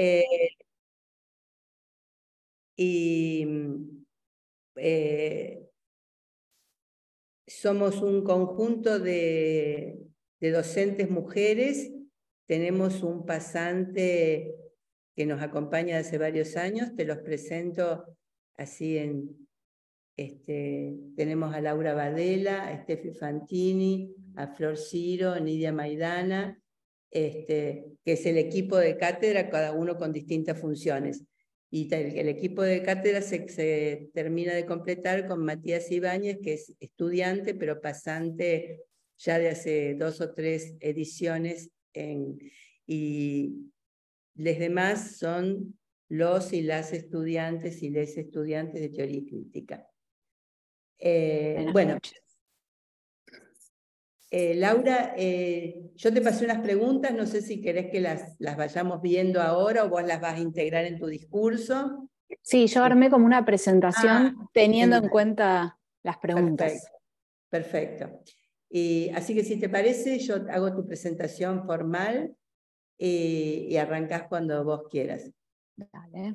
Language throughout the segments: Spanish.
Eh, y mm, eh, somos un conjunto de, docentes mujeres, tenemos un pasante que nos acompaña hace varios años, te los presento así en... Este, tenemos a Laura Badela, a Steffi Fantini, a Flor Ciro, a Nidia Maidana, este, que es el equipo de cátedra, cada uno con distintas funciones. Y el, equipo de cátedra se, termina de completar con Matías Ibáñez, que es estudiante, pero pasante ya de hace dos o tres ediciones. y los demás son los y las estudiantes y les estudiantes de teoría crítica. Eh, bueno, eh, Laura, eh, yo te pasé unas preguntas, no sé si querés que las, las vayamos viendo ahora o vos las vas a integrar en tu discurso. Sí, yo armé como una presentación ah, teniendo en cuenta las preguntas. Perfecto. Y, así que si te parece, yo hago tu presentación formal eh, y, arrancas arrancás cuando vos quieras. Dale.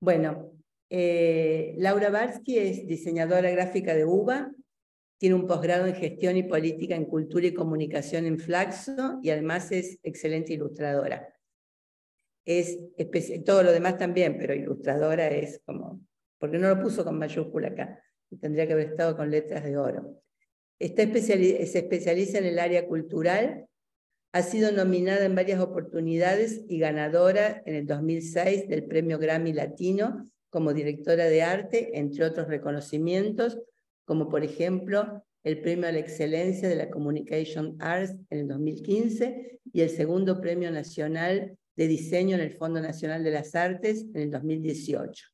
Bueno, Laura Barsky es diseñadora gráfica de UBA, tiene un posgrado en gestión y política en cultura y comunicación en Flaxo y además es excelente ilustradora. Es todo lo demás también, pero ilustradora es como, porque no lo puso con mayúscula acá, tendría que haber estado con letras de oro. Está se especializa en el área cultural, ha sido nominada en varias oportunidades y ganadora en el 2006 del Premio Grammy Latino como directora de arte, entre otros reconocimientos como por ejemplo el Premio a la Excelencia de la Communication Arts en el 2015 y el segundo Premio Nacional de Diseño en el Fondo Nacional de las Artes en el 2018.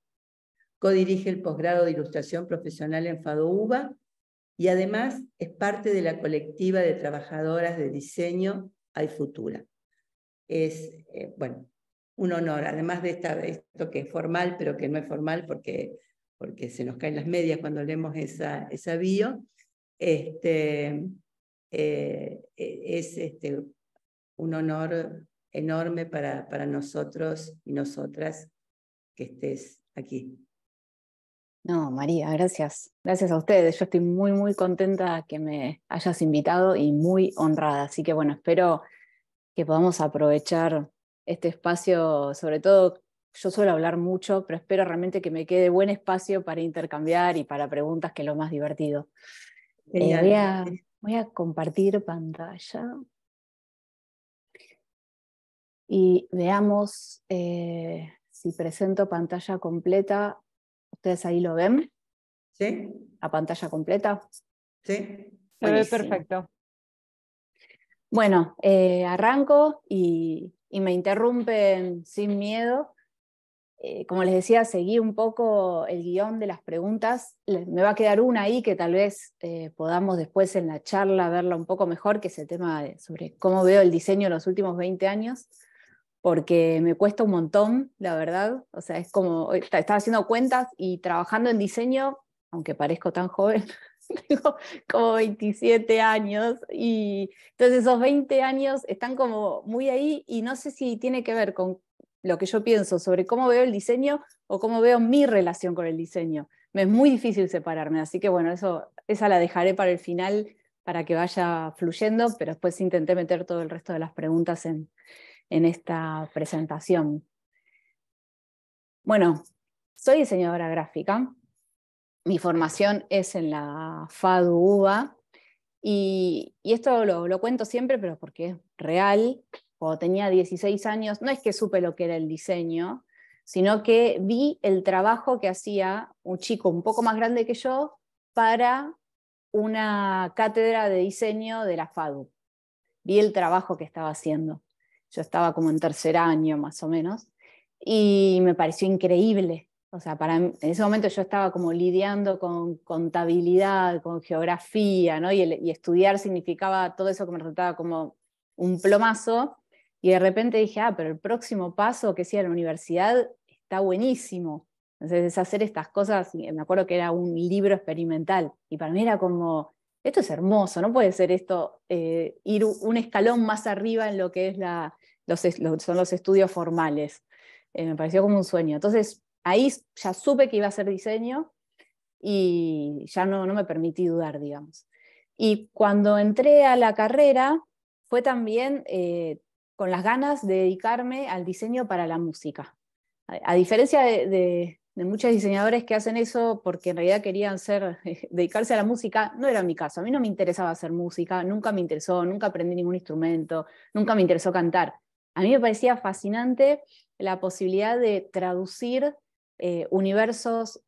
Codirige el posgrado de Ilustración Profesional en FADUBA y además es parte de la colectiva de trabajadoras de diseño Hay Futura. Es, eh, bueno, un honor, además de esta, esto que es formal, pero que no es formal porque porque se nos caen las medias cuando leemos esa, esa bio, este, eh, e-, es este, un honor enorme para, para nosotros y nosotras que estés aquí. No, María, gracias. Gracias a ustedes. Yo estoy muy, muy contenta que me hayas invitado y muy honrada. Así que bueno, espero que podamos aprovechar este espacio, sobre todo yo suelo hablar mucho, pero espero realmente que me quede buen espacio para intercambiar y para preguntas, que es lo más divertido. Eh, voy, a, compartir pantalla. Y veamos eh, si presento pantalla completa. ¿Ustedes ahí lo ven? Sí. ¿A pantalla completa? Sí. Se ve perfecto. Bueno, eh, arranco y me interrumpen sin miedo. Eh, como les decía, seguí un poco el guión de las preguntas. Me va a quedar una ahí que tal vez eh, podamos después en la charla verla un poco mejor, que es el tema sobre cómo veo el diseño en los últimos 20 años, porque me cuesta un montón, la verdad. O sea, es como, eh, estaba haciendo cuentas y trabajando en diseño, aunque parezco tan joven, tengo como 27 años y entonces esos 20 años están como muy ahí y no sé si tiene que ver con lo que yo pienso sobre cómo veo el diseño o cómo veo mi relación con el diseño. Me es muy difícil separarme, así que bueno, eso, esa la dejaré para el final para que vaya fluyendo, pero después intenté meter todo el resto de las preguntas en, esta presentación. Bueno, soy diseñadora gráfica. Mi formación es en la FADU UBA y, esto lo, lo cuento siempre, pero porque es real cuando tenía 16 años, no es que supe lo que era el diseño, sino que vi el trabajo que hacía un chico un poco más grande que yo para una cátedra de diseño de la FADU. Vi el trabajo que estaba haciendo. Yo estaba como en tercer año más o menos y me pareció increíble. O sea, para en ese momento yo estaba como lidiando con contabilidad, con geografía, y estudiar significaba todo eso que me resultaba como un plomazo. Y de repente dije, ah, pero el próximo paso que sea la universidad está buenísimo. Entonces es hacer estas cosas, me acuerdo que era un libro experimental y para mí era como, esto es hermoso, no puede ser esto, eh, ir un escalón más arriba en lo que es la, son los estudios formales. Eh, me pareció como un sueño. Entonces ahí ya supe que iba a ser diseño y ya no, me permití dudar, digamos. Y cuando entré a la carrera fue también... Eh, con las ganas de dedicarme al diseño para la música. A, diferencia de, muchos diseñadores que hacen eso porque en realidad querían ser, eh, dedicarse a la música, no era mi caso. A mí no me interesaba hacer música, nunca me interesó, nunca aprendí ningún instrumento, nunca me interesó cantar. A mí me parecía fascinante la posibilidad de traducir eh, universos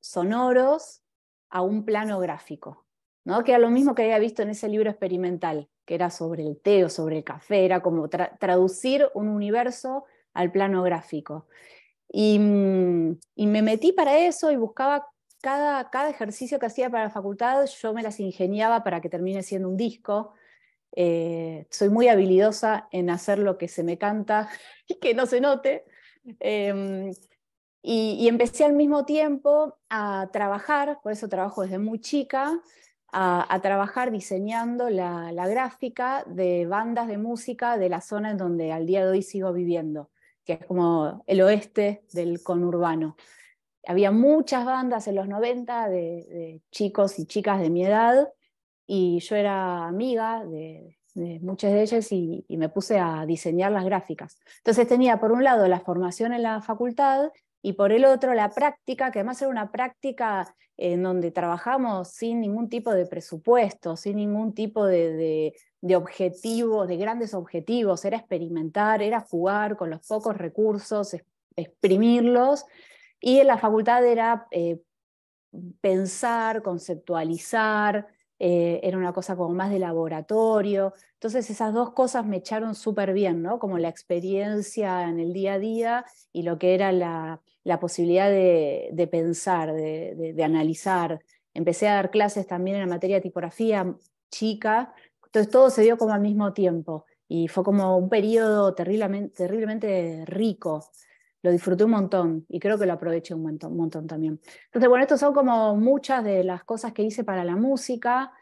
sonoros a un plano gráfico, ¿no? que era lo mismo que había visto en ese libro experimental que era sobre el té o sobre el café, era como traducir un universo al plano gráfico. Mm, y, me metí para eso y buscaba cada, cada ejercicio que hacía para la facultad, yo me las ingeniaba para que termine siendo un disco. Eh, soy muy habilidosa en hacer lo que se me canta y que no se note. Em, y, empecé al mismo tiempo a trabajar, por eso trabajo desde muy chica, a, trabajar diseñando la, gráfica de bandas de música de la zona en donde al día de hoy sigo viviendo, que es como el oeste del conurbano. Había muchas bandas en los 90 de, chicos y chicas de mi edad y yo era amiga de, muchas de ellas y, me puse a diseñar las gráficas. Entonces tenía por un lado la formación en la facultad y por el otro la práctica, que además era una práctica en donde trabajamos sin ningún tipo de presupuesto, sin ningún tipo de, de, objetivos, de grandes objetivos, era experimentar, era jugar con los pocos recursos, exprimirlos, y en la facultad era eh, pensar, conceptualizar, eh, era una cosa como más de laboratorio. Entonces esas dos cosas me echaron súper bien, ¿no? Como la experiencia en el día a día y lo que era la, posibilidad de, pensar, de, de, analizar. Empecé a dar clases también en la materia de tipografía chica, entonces todo se dio como al mismo tiempo y fue como un periodo terriblemente, terriblemente rico lo disfruté un montón y creo que lo aproveché un montón, también. Entonces, bueno, estas son como muchas de las cosas que hice para la música.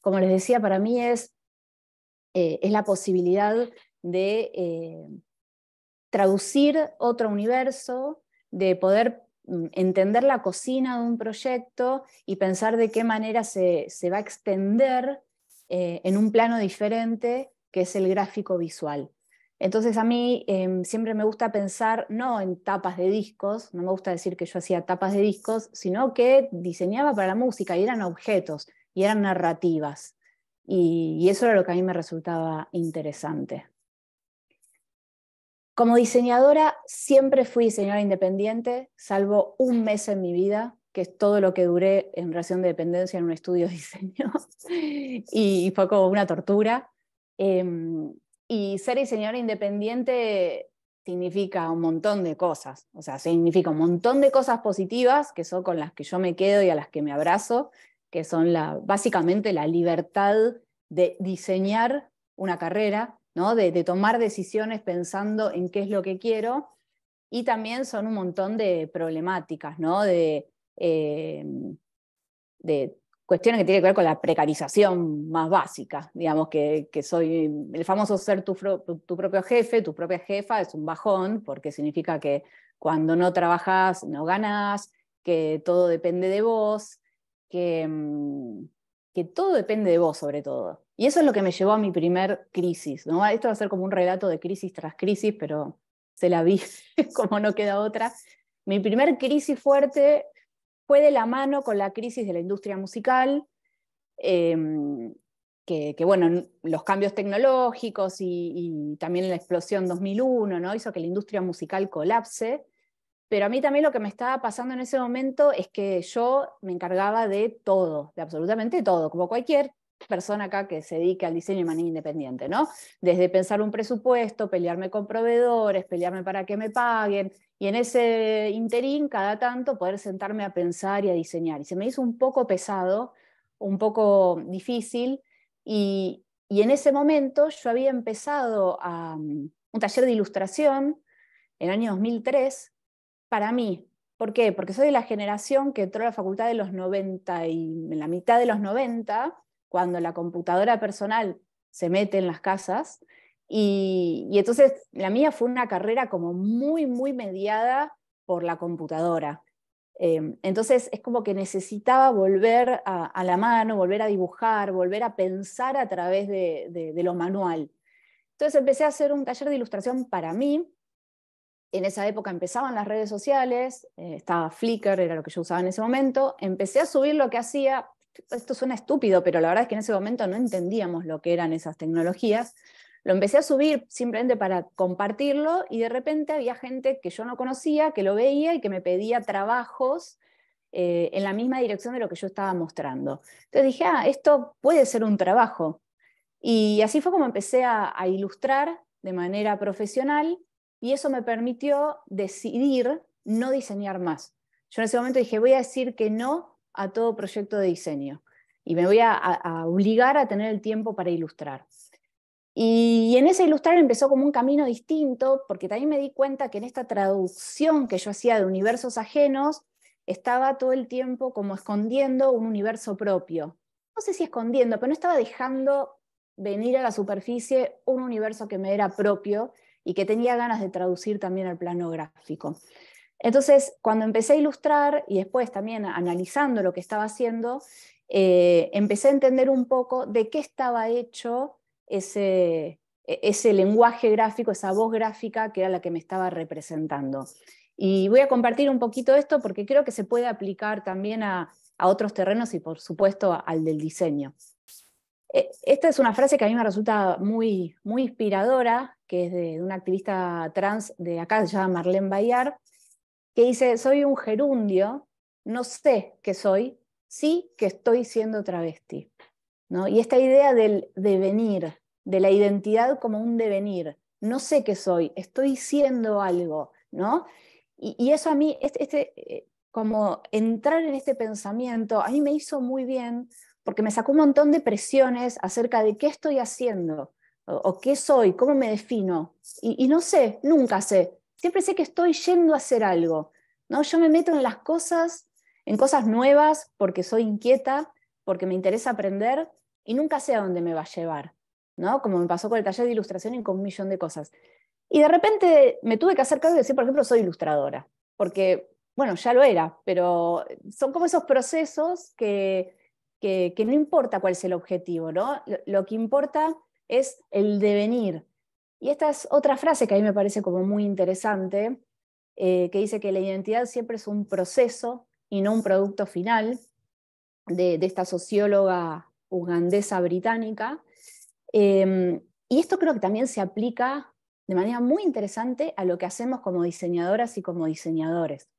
Como les decía, para mí es, eh, es la posibilidad de eh, traducir otro universo, de poder mm, entender la cocina de un proyecto y pensar de qué manera se, va a extender eh, en un plano diferente que es el gráfico visual. Entonces a mí em, siempre me gusta pensar no en tapas de discos, no me gusta decir que yo hacía tapas de discos, sino que diseñaba para la música y eran objetos y eran narrativas. Y, eso era lo que a mí me resultaba interesante. Como diseñadora siempre fui diseñadora independiente, salvo un mes en mi vida, que es todo lo que duré en relación de dependencia en un estudio de diseño, y, fue como una tortura. Em, y ser diseñadora independiente significa un montón de cosas, o sea, significa un montón de cosas positivas que son con las que yo me quedo y a las que me abrazo, que son la, básicamente la libertad de diseñar una carrera, ¿no? de, tomar decisiones pensando en qué es lo que quiero, y también son un montón de problemáticas, ¿no? de eh, cuestiones que tienen que ver con la precarización más básica, digamos que, que soy el famoso ser tu, propio jefe, tu propia jefa, es un bajón porque significa que cuando no trabajas no ganas, que todo depende de vos, que, mm, que todo depende de vos sobre todo. Y eso es lo que me llevó a mi primer crisis. ¿no? Esto va a ser como un relato de crisis tras crisis, pero se la vi como no queda otra. Mi primer crisis fuerte fue de la mano con la crisis de la industria musical, em, que, bueno, los cambios tecnológicos y, y, también la explosión 2001 ¿no? hizo que la industria musical colapse, pero a mí también lo que me estaba pasando en ese momento es que yo me encargaba de todo, de absolutamente todo, como cualquier persona acá que se dedique al diseño de manera independiente, ¿no? Desde pensar un presupuesto, pelearme con proveedores, pelearme para que me paguen, y en ese interín, cada tanto, poder sentarme a pensar y a diseñar. Y se me hizo un poco pesado, un poco difícil, y, en ese momento yo había empezado a, um, un taller de ilustración en el año 2003 para mí. ¿Por qué? Porque soy de la generación que entró a la facultad de los 90 y en la mitad de los 90 cuando la computadora personal se mete en las casas. Y, entonces la mía fue una carrera como muy, muy mediada por la computadora. Em, entonces es como que necesitaba volver a, la mano, volver a dibujar, volver a pensar a través de, lo manual. Entonces empecé a hacer un taller de ilustración para mí, en esa época empezaban las redes sociales, eh, estaba Flickr, era lo que yo usaba en ese momento, empecé a subir lo que hacía, esto suena estúpido, pero la verdad es que en ese momento no entendíamos lo que eran esas tecnologías. Lo empecé a subir simplemente para compartirlo y de repente había gente que yo no conocía, que lo veía y que me pedía trabajos eh, en la misma dirección de lo que yo estaba mostrando. Entonces dije, ah, esto puede ser un trabajo. Y así fue como empecé a ilustrar de manera profesional y eso me permitió decidir no diseñar más. Yo en ese momento dije, voy a decir que no a todo proyecto de diseño y me voy a, obligar a tener el tiempo para ilustrar. Y, en ese ilustrar empezó como un camino distinto, porque también me di cuenta que en esta traducción que yo hacía de universos ajenos, estaba todo el tiempo como escondiendo un universo propio. No sé si escondiendo, pero no estaba dejando venir a la superficie un universo que me era propio y que tenía ganas de traducir también al plano gráfico. Entonces, cuando empecé a ilustrar y después también analizando lo que estaba haciendo, eh, empecé a entender un poco de qué estaba hecho e-, ese, lenguaje gráfico, esa voz gráfica que era la que me estaba representando. Y voy a compartir un poquito esto porque creo que se puede aplicar también a, otros terrenos y por supuesto al del diseño. Eh, esta es una frase que a mí me resulta muy, inspiradora, que es de, una activista trans de acá, se llama Marlene Bayard, que dice, soy un gerundio, no sé qué soy, sí que estoy siendo travesti. ¿no? Y esta idea del devenir, de la identidad como un devenir, no sé qué soy, estoy siendo algo, ¿no? Y, eso a mí, este, este eh, como entrar en este pensamiento, a mí me hizo muy bien, porque me sacó un montón de presiones acerca de qué estoy haciendo, o, qué soy, cómo me defino. y no sé, nunca sé, siempre sé que estoy yendo a hacer algo. ¿no? Yo me meto en las cosas, en cosas nuevas, porque soy inquieta, porque me interesa aprender y nunca sé a dónde me va a llevar. ¿no? Como me pasó con el taller de ilustración y con un millón de cosas. Y de repente me tuve que hacer cargo de decir, por ejemplo, soy ilustradora, porque, bueno, ya lo era, pero son como esos procesos que, que, no importa cuál es el objetivo, ¿no? lo que importa es el devenir, y esta es otra frase que a mí me parece como muy interesante, eh, que dice que la identidad siempre es un proceso y no un producto final, de, esta socióloga ugandesa británica. Em, y esto creo que también se aplica de manera muy interesante a lo que hacemos como diseñadoras y como diseñadores.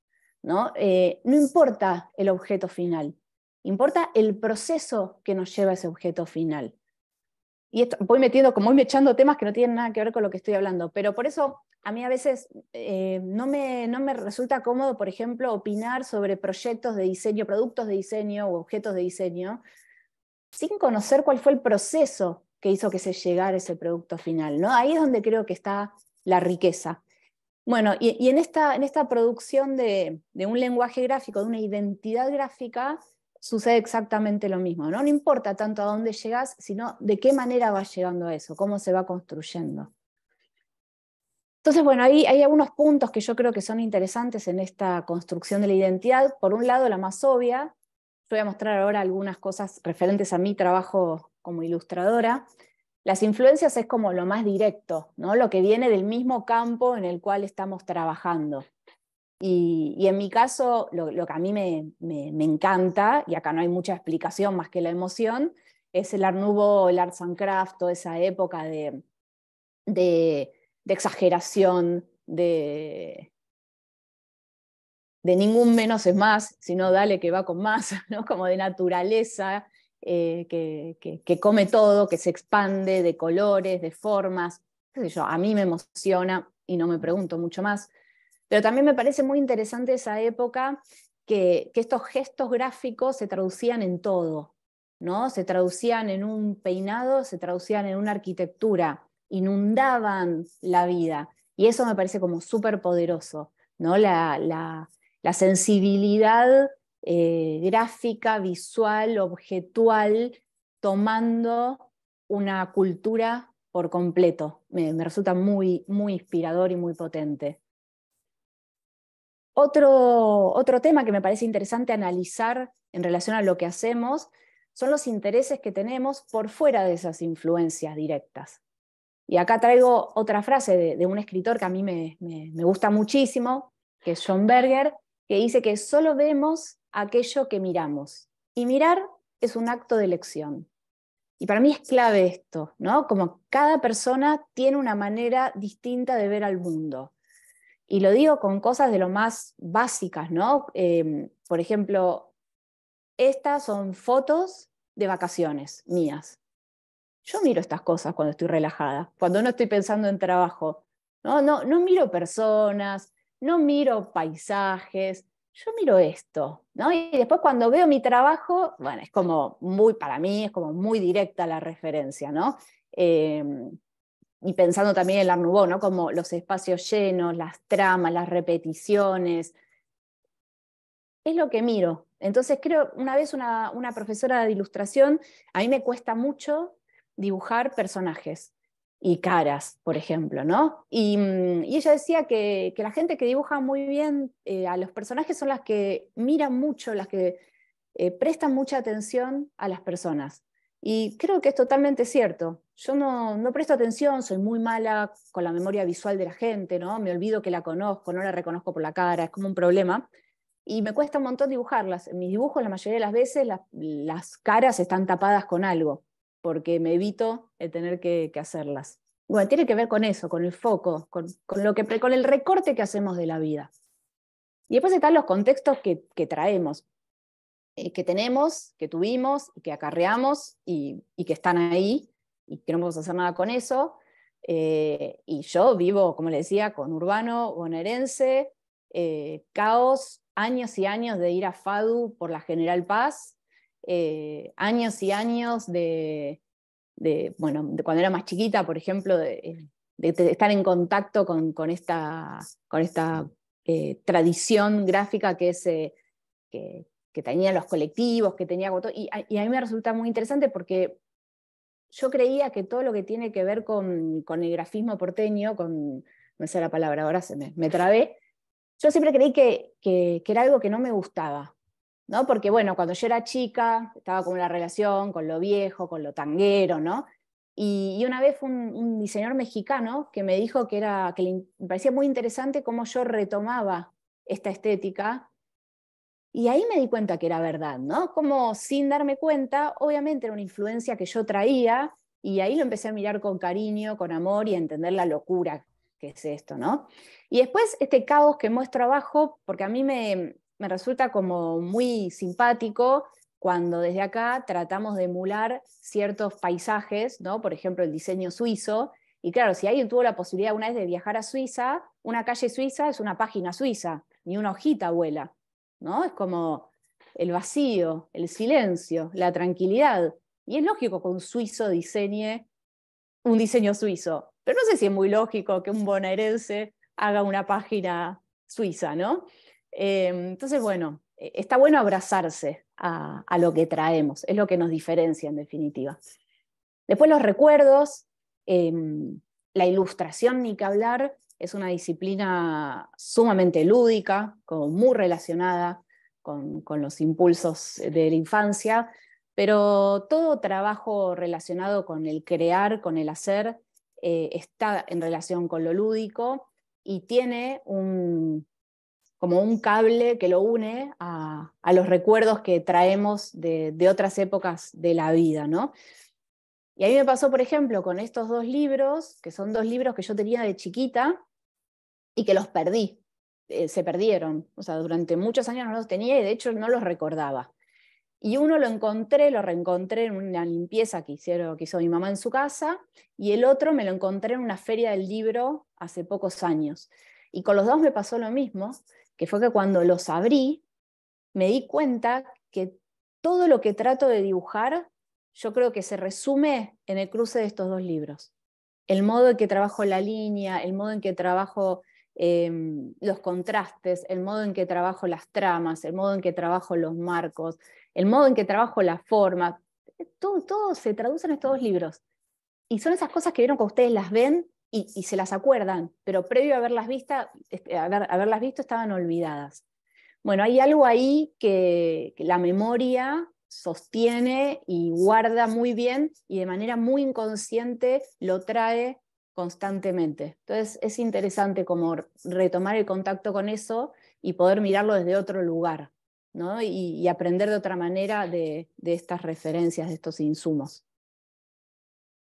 ¿no? Eh, no importa el objeto final, importa el proceso que nos lleva a ese objeto final y voy metiendo, como voy echando temas que no tienen nada que ver con lo que estoy hablando, pero por eso a mí a veces eh, no, me, no me resulta cómodo, por ejemplo, opinar sobre proyectos de diseño, productos de diseño o objetos de diseño, sin conocer cuál fue el proceso que hizo que se llegara a ese producto final. ¿no? Ahí es donde creo que está la riqueza. Bueno, y, en, esta, en esta producción de un lenguaje gráfico, de una identidad gráfica, sucede exactamente lo mismo, ¿no? No importa tanto a dónde llegas, sino de qué manera vas llegando a eso, cómo se va construyendo. Entonces, bueno, ahí hay algunos puntos que yo creo que son interesantes en esta construcción de la identidad. Por un lado, la más obvia, voy a mostrar ahora algunas cosas referentes a mi trabajo como ilustradora. Las influencias es como lo más directo, lo que viene del mismo campo en el cual estamos trabajando. Y, en mi caso, lo, que a mí me, me, encanta, y acá no hay mucha explicación más que la emoción, es el Art Nouveau, el Arts and Craft, toda esa época de, de, exageración, de, de ningún menos es más, sino dale que va con más, ¿no? como de naturaleza, eh, que, que, come todo, que se expande de colores, de formas. a mí me emociona y no me pregunto mucho más. Pero también me parece muy interesante esa época que, estos gestos gráficos se traducían en todo, ¿no? Se traducían en un peinado, se traducían en una arquitectura, inundaban la vida. Y eso me parece como súper poderoso, ¿no? La, sensibilidad eh, gráfica, visual, objetual, tomando una cultura por completo. Me, me resulta muy, muy inspirador y muy potente. Otro, tema que me parece interesante analizar en relación a lo que hacemos son los intereses que tenemos por fuera de esas influencias directas. Y acá traigo otra frase de, un escritor que a mí me, gusta muchísimo, que es John Berger, que dice que solo vemos aquello que miramos. Y mirar es un acto de elección. Y para mí es clave esto, ¿no? Como cada persona tiene una manera distinta de ver al mundo. Y lo digo con cosas de lo más básicas, ¿no? Em, por ejemplo, estas son fotos de vacaciones mías. Yo miro estas cosas cuando estoy relajada, cuando no estoy pensando en trabajo. No, no, no miro personas, no miro paisajes, yo miro esto, ¿no? Y después cuando veo mi trabajo, bueno, es como muy, para mí es como muy directa la referencia, ¿no? Em, y pensando también en la nouveau, ¿no? Como los espacios llenos, las tramas, las repeticiones. Es lo que miro. Entonces creo, una vez una, profesora de ilustración, a mí me cuesta mucho dibujar personajes y caras, por ejemplo, ¿no? Y, mm, ella decía que, la gente que dibuja muy bien eh, a los personajes son las que miran mucho, las que eh, prestan mucha atención a las personas. Y creo que es totalmente cierto yo no, presto atención, soy muy mala con la memoria visual de la gente, ¿no? Me olvido que la conozco, no la reconozco por la cara, es como un problema. Y me cuesta un montón dibujarlas. En mis dibujos, la mayoría de las veces, las caras están tapadas con algo, porque me evito el tener que, hacerlas. Bueno, tiene que ver con eso, con el foco, con, lo que, con el recorte que hacemos de la vida. Y después están los contextos que, traemos, eh, que tenemos, que tuvimos, que acarreamos y, y que están ahí y que no podemos hacer nada con eso. Eh, y yo vivo, como les decía, con urbano bonaerense, eh, caos, años y años de ir a FADU por la General Paz, eh, años y años de, bueno, cuando era más chiquita, por ejemplo, de, estar en contacto con, con esta, con esta tradición gráfica que es... que, tenían los colectivos, que tenía y a mí me resulta muy interesante porque yo creía que todo lo que tiene que ver con, el grafismo porteño, con, no sé la palabra, ahora se me, me trabé, yo siempre creí que, que, era algo que no me gustaba, ¿no? Porque bueno, cuando yo era chica, estaba con la relación con lo viejo, con lo tanguero, ¿no? Y, una vez un, diseñador mexicano que me dijo que, era, que parecía muy interesante cómo yo retomaba esta estética y ahí me di cuenta que era verdad, ¿no? Como sin darme cuenta, obviamente era una influencia que yo traía y ahí lo empecé a mirar con cariño, con amor y a entender la locura que es esto, ¿no? Y después este caos que muestro abajo, porque a mí me, resulta como muy simpático cuando desde acá tratamos de emular ciertos paisajes, ¿no? Por ejemplo, el diseño suizo. Y claro, si alguien tuvo la posibilidad una vez de viajar a Suiza, una calle suiza es una página suiza, ni una hojita vuela. Es como el vacío, el silencio, la tranquilidad. Y es lógico que un suizo diseñe un diseño suizo, pero no sé si es muy lógico que un bonaerense haga una página suiza, ¿no? Eh, entonces, bueno, e, está bueno abrazarse a, lo que traemos, es lo que nos diferencia en definitiva. Después los recuerdos, em, la ilustración, ni que hablar, es una disciplina sumamente lúdica, muy relacionada con, los impulsos de la infancia, pero todo trabajo relacionado con el crear, con el hacer, eh, está en relación con lo lúdico y tiene un, como un cable que lo une a, los recuerdos que traemos de, de, otras épocas de la vida, ¿no? Y a mí me pasó, por ejemplo, con estos dos libros, que son dos libros que yo tenía de chiquita y que los perdí, eh, se perdieron. O sea, durante muchos años no los tenía y de hecho no los recordaba. Y uno lo encontré, lo reencontré en una limpieza que, hicieron, que hizo mi mamá en su casa, y el otro me lo encontré en una feria del libro hace pocos años. Y con los dos me pasó lo mismo, que fue que cuando los abrí, me di cuenta que todo lo que trato de dibujar yo creo que se resume en el cruce de estos dos libros. El modo en que trabajo la línea, el modo en que trabajo em, los contrastes, el modo en que trabajo las tramas, el modo en que trabajo los marcos, el modo en que trabajo la forma, eh, todo, se traduce en estos dos libros. Y son esas cosas que vieron que ustedes las ven y, se las acuerdan, pero previo a haberlas, vista, este, haberlas visto estaban olvidadas. Bueno, hay algo ahí que la memoria sostiene y guarda muy bien y de manera muy inconsciente lo trae constantemente. Entonces es interesante como retomar el contacto con eso y poder mirarlo desde otro lugar y, aprender de otra manera de, estas referencias, de estos insumos.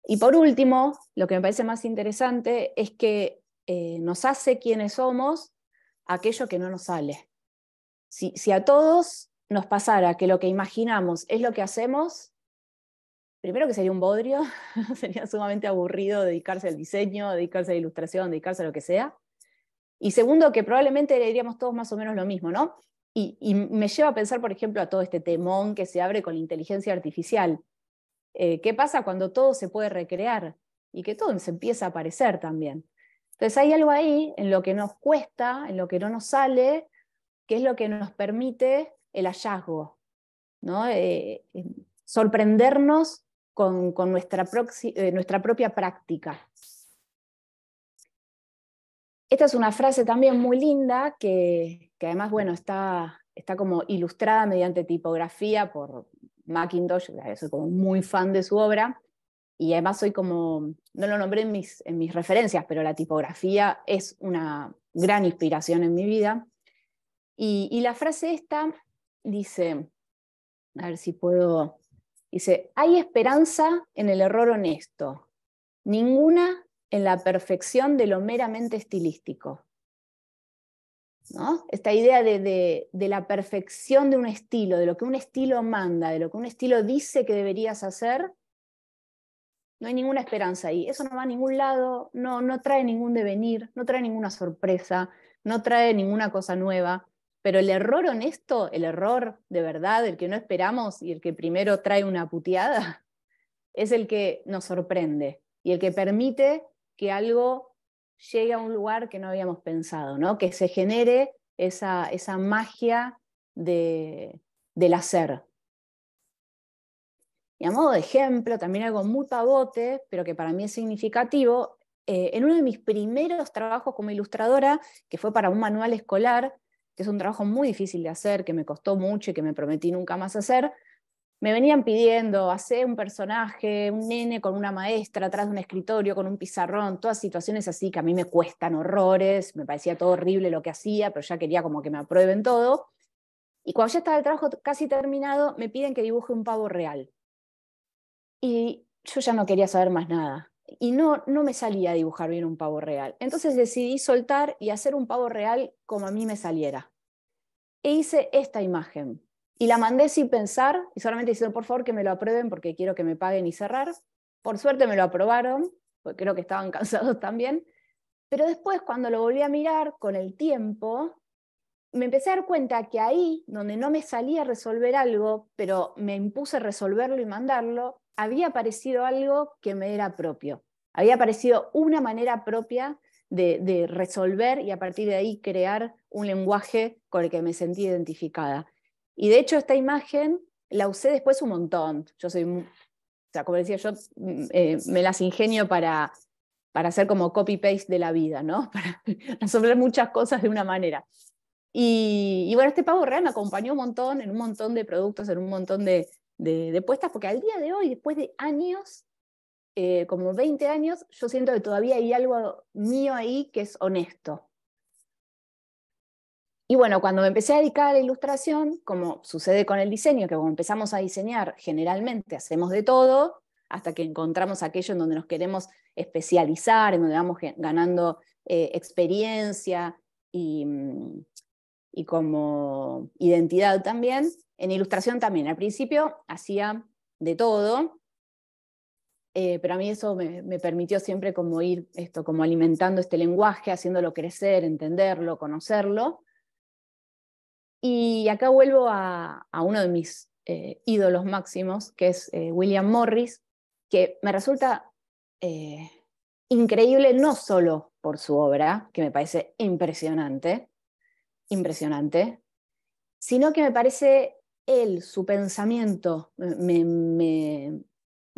Y por último, lo que me parece más interesante es que eh, nos hace quienes somos aquello que no nos sale. si, a todos nos pasara que lo que imaginamos es lo que hacemos, primero que sería un bodrio, sería sumamente aburrido dedicarse al diseño, dedicarse a la ilustración, dedicarse a lo que sea. Y segundo, que probablemente le diríamos todos más o menos lo mismo, ¿no? Y, me lleva a pensar, por ejemplo, a todo este temón que se abre con la inteligencia artificial. Eh, ¿Qué pasa cuando todo se puede recrear y que todo se empieza a aparecer también? Entonces hay algo ahí en lo que nos cuesta, en lo que no nos sale, que es lo que nos permite el hallazgo, ¿no? Eh, eh, sorprendernos con, nuestra, eh, nuestra propia práctica. Esta es una frase también muy linda que, que además bueno, está, está, como ilustrada mediante tipografía por Macintosh, yo soy como muy fan de su obra, y además soy como, no lo nombré en mis, en mis referencias, pero la tipografía es una gran inspiración en mi vida. Y, y la frase esta dice, a ver si puedo, dice, hay esperanza en el error honesto, ninguna en la perfección de lo meramente estilístico. ¿No? Esta idea de, de, la perfección de un estilo, de lo que un estilo manda, de lo que un estilo dice que deberías hacer, no hay ninguna esperanza ahí. Eso no va a ningún lado, no, no trae ningún devenir, no trae ninguna sorpresa, no trae ninguna cosa nueva. Pero el error honesto, el error de verdad, el que no esperamos y el que primero trae una puteada, es el que nos sorprende y el que permite que algo llegue a un lugar que no habíamos pensado, ¿no? que se genere esa, magia del hacer. Y a modo de ejemplo, también algo muy pavote, pero que para mí es significativo, eh, en uno de mis primeros trabajos como ilustradora, que fue para un manual escolar, que es un trabajo muy difícil de hacer, que me costó mucho y que me prometí nunca más hacer, me venían pidiendo hacer un personaje, un nene con una maestra atrás de un escritorio, con un pizarrón, todas situaciones así que a mí me cuestan horrores, me parecía todo horrible lo que hacía, pero ya quería como que me aprueben todo. Y cuando ya estaba el trabajo casi terminado, me piden que dibuje un pavo real. Y yo ya no quería saber más nada y no, no me salía a dibujar bien un pavo real. Entonces decidí soltar y hacer un pavo real como a mí me saliera. E hice esta imagen. Y la mandé sin pensar y solamente diciendo, por favor, que me lo aprueben porque quiero que me paguen y cerrar. Por suerte me lo aprobaron, porque creo que estaban cansados también. Pero después, cuando lo volví a mirar con el tiempo, me empecé a dar cuenta que ahí, donde no me salía a resolver algo, pero me impuse resolverlo y mandarlo, había aparecido algo que me era propio, había aparecido una manera propia de, resolver y a partir de ahí crear un lenguaje con el que me sentí identificada. Y de hecho esta imagen la usé después un montón. Yo soy, o sea, como decía yo, mm, eh, me las ingenio para, para hacer como copy-paste de la vida, ¿no? Para resolver muchas cosas de una manera. Y, y, bueno, este pavo real me acompañó un montón en un montón de productos, en un montón de, de, puestas, porque al día de hoy, después de años, eh, como 20 años, yo siento que todavía hay algo mío ahí que es honesto. Y bueno, cuando me empecé a dedicar a la ilustración, como sucede con el diseño, que cuando empezamos a diseñar, generalmente hacemos de todo, hasta que encontramos aquello en donde nos queremos especializar, en donde vamos ganando eh, experiencia y, mm, y como identidad también. En ilustración también, al principio hacía de todo, eh, pero a mí eso me, permitió siempre como ir esto, como alimentando este lenguaje, haciéndolo crecer, entenderlo, conocerlo. Y acá vuelvo a, uno de mis eh, ídolos máximos, que es eh, William Morris, que me resulta increíble no solo por su obra, que me parece impresionante, impresionante, sino que me parece él, su pensamiento, me,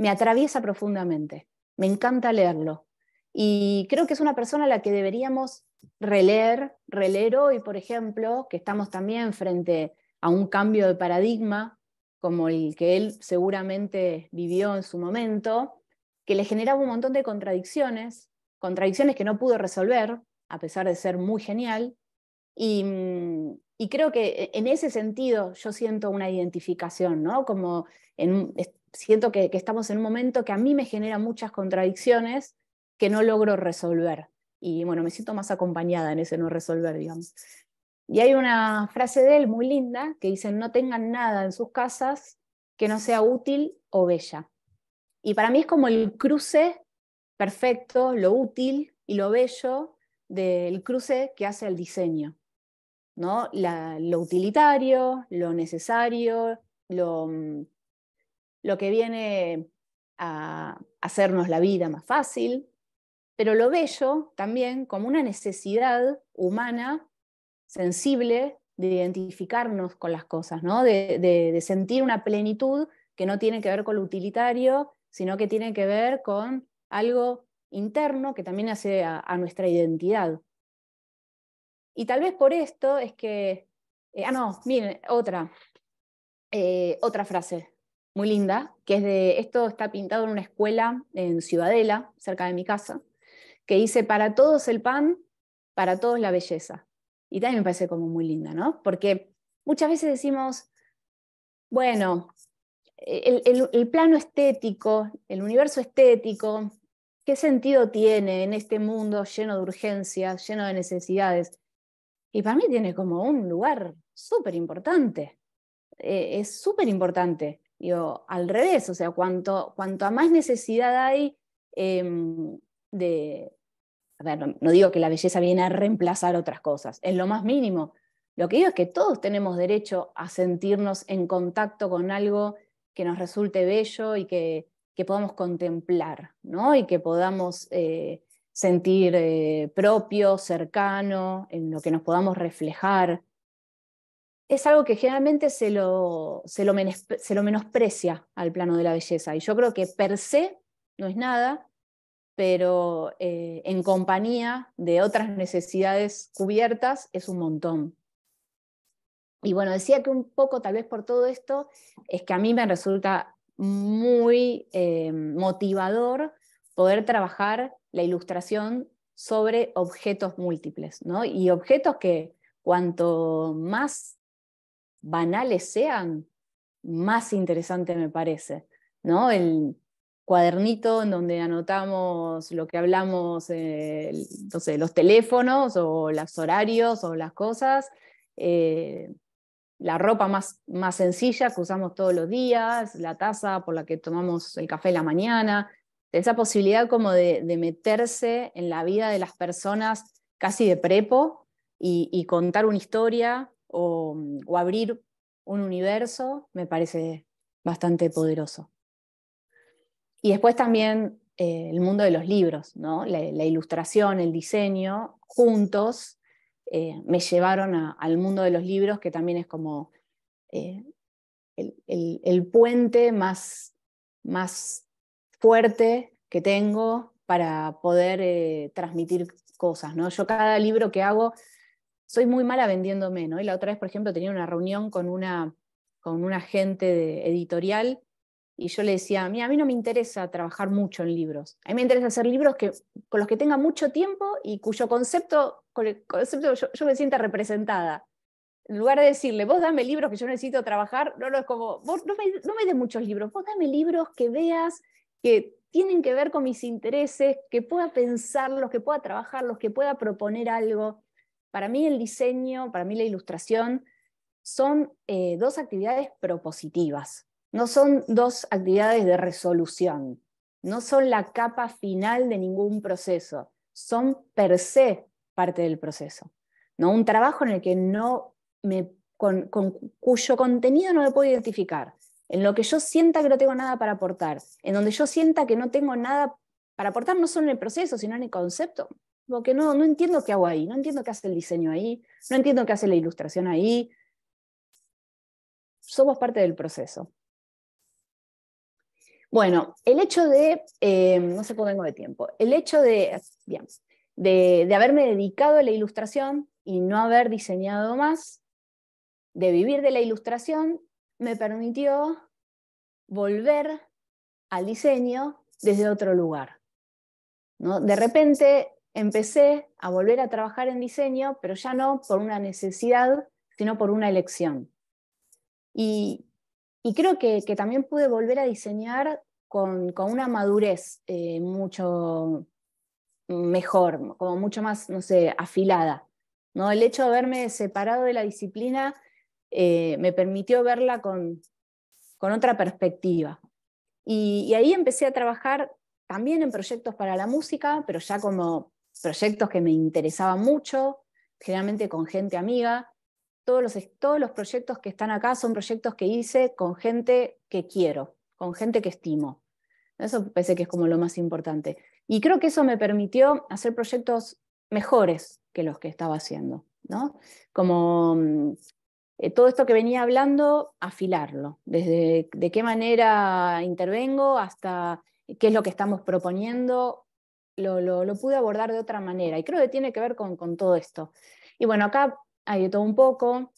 atraviesa profundamente. Me encanta leerlo. Y creo que es una persona a la que deberíamos releer, releer hoy, por ejemplo, que estamos también frente a un cambio de paradigma como el que él seguramente vivió en su momento, que le generaba un montón de contradicciones, contradicciones que no pudo resolver, a pesar de ser muy genial, Mm, y, creo que en ese sentido yo siento una identificación, ¿no? Como siento que, que, estamos en un momento que a mí me genera muchas contradicciones que no logro resolver. Y bueno, me siento más acompañada en ese no resolver, digamos. Y hay una frase de él muy linda que dice, no tengan nada en sus casas que no sea útil o bella. Y para mí es como el cruce perfecto, lo útil y lo bello del cruce que hace el diseño. ¿no? lo utilitario, lo necesario, mm, lo, que viene a hacernos la vida más fácil, pero lo bello también como una necesidad humana, sensible, de identificarnos con las cosas, ¿no? de, sentir una plenitud que no tiene que ver con lo utilitario, sino que tiene que ver con algo interno que también hace a nuestra identidad. Y tal vez por esto es que, eh, ah, no, miren, otra, eh, otra frase muy linda, que es de, esto está pintado en una escuela en Ciudadela, cerca de mi casa, que dice, para todos el pan, para todos la belleza. Y también me parece como muy linda, ¿no? Porque muchas veces decimos, bueno, el, el plano estético, el universo estético, ¿qué sentido tiene en este mundo lleno de urgencias, lleno de necesidades? Y para mí tiene como un lugar súper importante. Eh, es súper importante. al revés, o sea, cuanto, cuanto a más necesidad hay em, de... A ver, no, digo que la belleza viene a reemplazar otras cosas, es lo más mínimo. Lo que digo es que todos tenemos derecho a sentirnos en contacto con algo que nos resulte bello y que, que podamos contemplar, ¿no? Y que podamos eh, sentir eh, propio, cercano, en lo que nos podamos reflejar. Es algo que generalmente se lo, se lo, menosprecia al plano de la belleza. Y yo creo que per se no es nada, pero eh, en compañía de otras necesidades cubiertas es un montón. Y bueno, decía que un poco tal vez por todo esto es que a mí me resulta muy eh, motivador poder trabajar la ilustración sobre objetos múltiples, ¿no? Y objetos que cuanto más banales sean, más interesante me parece, ¿no? El cuadernito en donde anotamos lo que hablamos, entonces eh, los teléfonos o los horarios o las cosas, eh, la ropa más, más sencilla que usamos todos los días, la taza por la que tomamos el café en la mañana, esa posibilidad como de, meterse en la vida de las personas casi de prepo y, contar una historia o, abrir un universo, me parece bastante poderoso. Y después también eh, el mundo de los libros, ¿no? la, ilustración, el diseño, juntos eh, me llevaron al mundo de los libros, que también es como eh, el, el puente más, más fuerte que tengo para poder eh, transmitir cosas, ¿no? Yo cada libro que hago soy muy mala vendiéndome, ¿no? Y la otra vez, por ejemplo, tenía una reunión con una, con una agente de editorial y yo le decía, mira, a mí no me interesa trabajar mucho en libros, a mí me interesa hacer libros que, con los que tenga mucho tiempo y cuyo concepto, concepto yo, me sienta representada. En lugar de decirle, vos dame libros que yo necesito trabajar, no, es como, vos no me, no me des muchos libros, vos dame libros que veas, que tienen que ver con mis intereses, que pueda pensarlos, que pueda trabajarlos, que pueda proponer algo. Para mí el diseño, para mí la ilustración, son eh, dos actividades propositivas, no son dos actividades de resolución, no son la capa final de ningún proceso, son per se parte del proceso. ¿no? Un trabajo en el que no me, con, cuyo contenido no me puedo identificar, en lo que yo sienta que no tengo nada para aportar, en donde yo sienta que no tengo nada para aportar, no solo en el proceso, sino en el concepto. Porque no, no entiendo qué hago ahí, no entiendo qué hace el diseño ahí, no entiendo qué hace la ilustración ahí. Somos parte del proceso. Bueno, el hecho de, em, no sé cómo vengo de tiempo, el hecho de, bien, de, de haberme dedicado a la ilustración y no haber diseñado más, de vivir de la ilustración me permitió volver al diseño desde otro lugar. ¿no? De repente empecé a volver a trabajar en diseño, pero ya no por una necesidad, sino por una elección. Y, creo que, también pude volver a diseñar con, una madurez eh, mucho mejor, como mucho más, no sé, afilada. ¿no? El hecho de haberme separado de la disciplina eh, me permitió verla con, con otra perspectiva. Y, y, ahí empecé a trabajar también en proyectos para la música, pero ya como proyectos que me interesaban mucho, generalmente con gente amiga. Todos los, todos los proyectos que están acá son proyectos que hice con gente que quiero, con gente que estimo. Eso pensé que es como lo más importante. Y creo que eso me permitió hacer proyectos mejores que los que estaba haciendo, ¿no? Como mm, eh, todo esto que venía hablando, afilarlo, desde de qué manera intervengo hasta qué es lo que estamos proponiendo, lo, pude abordar de otra manera y creo que tiene que ver con, todo esto. Y bueno, acá hay todo un poco,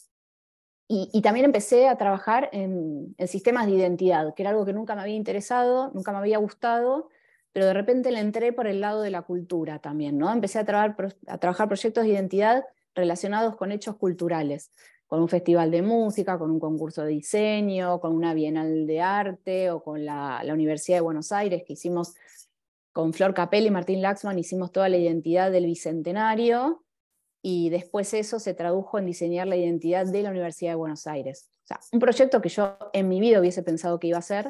y, también empecé a trabajar en, sistemas de identidad, que era algo que nunca me había interesado, nunca me había gustado, pero de repente le entré por el lado de la cultura también, ¿no? Empecé a, trabajar a trabajar proyectos de identidad relacionados con hechos culturales con un festival de música, con un concurso de diseño, con una bienal de arte o con la, la Universidad de Buenos Aires, que hicimos con Flor Capel y Martín Laxman, hicimos toda la identidad del Bicentenario y después eso se tradujo en diseñar la identidad de la Universidad de Buenos Aires. O sea, un proyecto que yo en mi vida hubiese pensado que iba a ser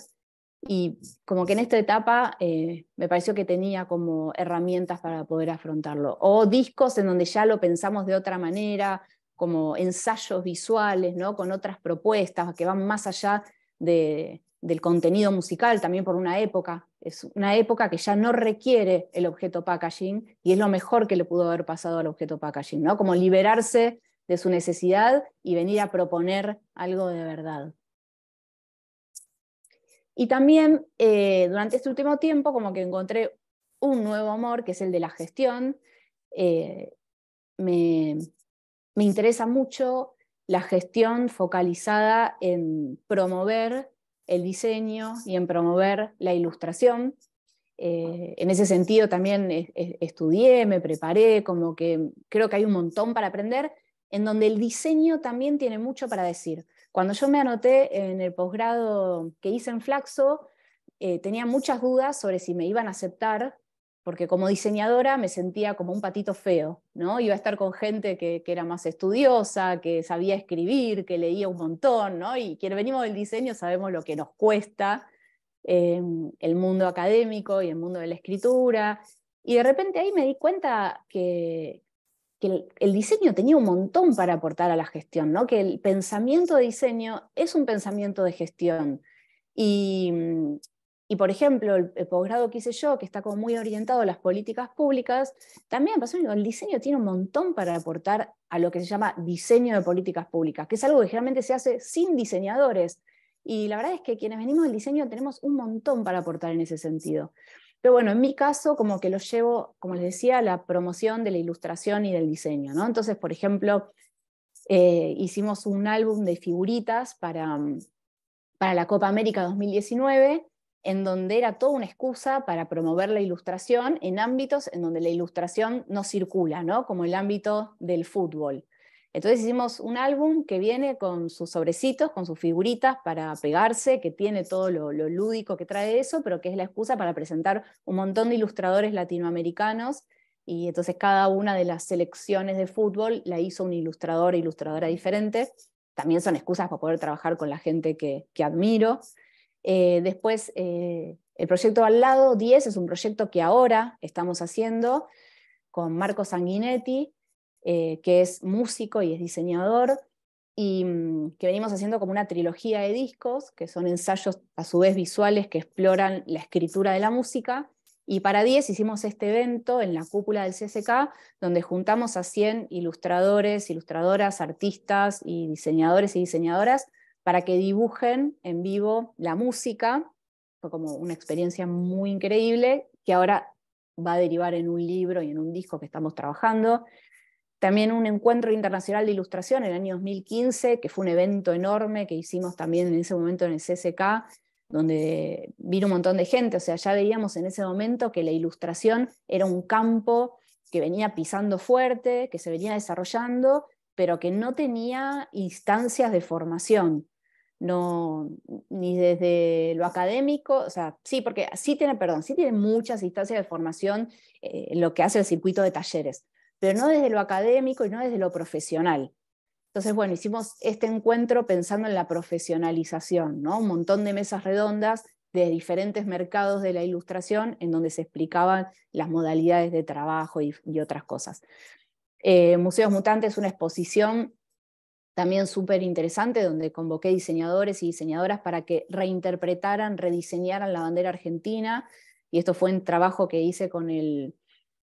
y como que en esta etapa eh, me pareció que tenía como herramientas para poder afrontarlo. O discos en donde ya lo pensamos de otra manera, como ensayos visuales, ¿no? con otras propuestas que van más allá del contenido musical, también por una época. Es una época que ya no requiere el objeto packaging y es lo mejor que le pudo haber pasado al objeto packaging, ¿no? como liberarse de su necesidad y venir a proponer algo de verdad. Y también eh, durante este último tiempo como que encontré un nuevo amor, que es el de la gestión. Eh, me, me interesa mucho la gestión focalizada en promover el diseño y en promover la ilustración. Eh, en ese sentido también estudié, me preparé, como que creo que hay un montón para aprender, en donde el diseño también tiene mucho para decir. Cuando yo me anoté en el posgrado que hice en Flaxo, eh, tenía muchas dudas sobre si me iban a aceptar porque como diseñadora me sentía como un patito feo, ¿no? Iba a estar con gente que, era más estudiosa, que sabía escribir, que leía un montón, ¿no? Y quienes venimos del diseño sabemos lo que nos cuesta eh, el mundo académico y el mundo de la escritura. Y de repente ahí me di cuenta que, que el, el, diseño tenía un montón para aportar a la gestión, ¿no? Que el pensamiento de diseño es un pensamiento de gestión. Y, mm, y por ejemplo, el, posgrado que hice yo, que está como muy orientado a las políticas públicas, también pasó, el diseño tiene un montón para aportar a lo que se llama diseño de políticas públicas, que es algo que generalmente se hace sin diseñadores. Y la verdad es que quienes venimos del diseño tenemos un montón para aportar en ese sentido. Pero bueno, en mi caso, como que lo llevo, como les decía, a la promoción de la ilustración y del diseño, ¿no? Entonces, por ejemplo, eh, hicimos un álbum de figuritas para, mm, para la Copa América 2019 en donde era toda una excusa para promover la ilustración en ámbitos en donde la ilustración no circula, ¿no? como el ámbito del fútbol. Entonces hicimos un álbum que viene con sus sobrecitos, con sus figuritas para pegarse, que tiene todo lo, lúdico que trae eso, pero que es la excusa para presentar un montón de ilustradores latinoamericanos. Y entonces cada una de las selecciones de fútbol la hizo un ilustrador e ilustradora diferente. También son excusas para poder trabajar con la gente que, que admiro. Eh, después, eh, el proyecto al lado 10 es un proyecto que ahora estamos haciendo con Marco Sanguinetti, eh, que es músico y es diseñador, y mm, que venimos haciendo como una trilogía de discos, que son ensayos a su vez visuales que exploran la escritura de la música. Y para 10 hicimos este evento en la cúpula del CSK, donde juntamos a 100 ilustradores, ilustradoras, artistas y diseñadores y diseñadoras para que dibujen en vivo la música. Fue como una experiencia muy increíble que ahora va a derivar en un libro y en un disco que estamos trabajando. También un encuentro internacional de ilustración en el año 2015, que fue un evento enorme que hicimos también en ese momento en el CSK, donde vino un montón de gente, o sea, ya veíamos en ese momento que la ilustración era un campo que venía pisando fuerte, que se venía desarrollando, pero que no tenía instancias de formación no, ni desde lo académico, o sea, sí, porque sí tiene, perdón, sí tiene muchas instancias de formación eh, en lo que hace el circuito de talleres, pero no desde lo académico y no desde lo profesional. Entonces, bueno, hicimos este encuentro pensando en la profesionalización, ¿no? Un montón de mesas redondas de diferentes mercados de la ilustración en donde se explicaban las modalidades de trabajo y, otras cosas. Eh, Museos Mutantes, una exposición también súper interesante, donde convoqué diseñadores y diseñadoras para que reinterpretaran, rediseñaran la bandera argentina, y esto fue un trabajo que hice con el,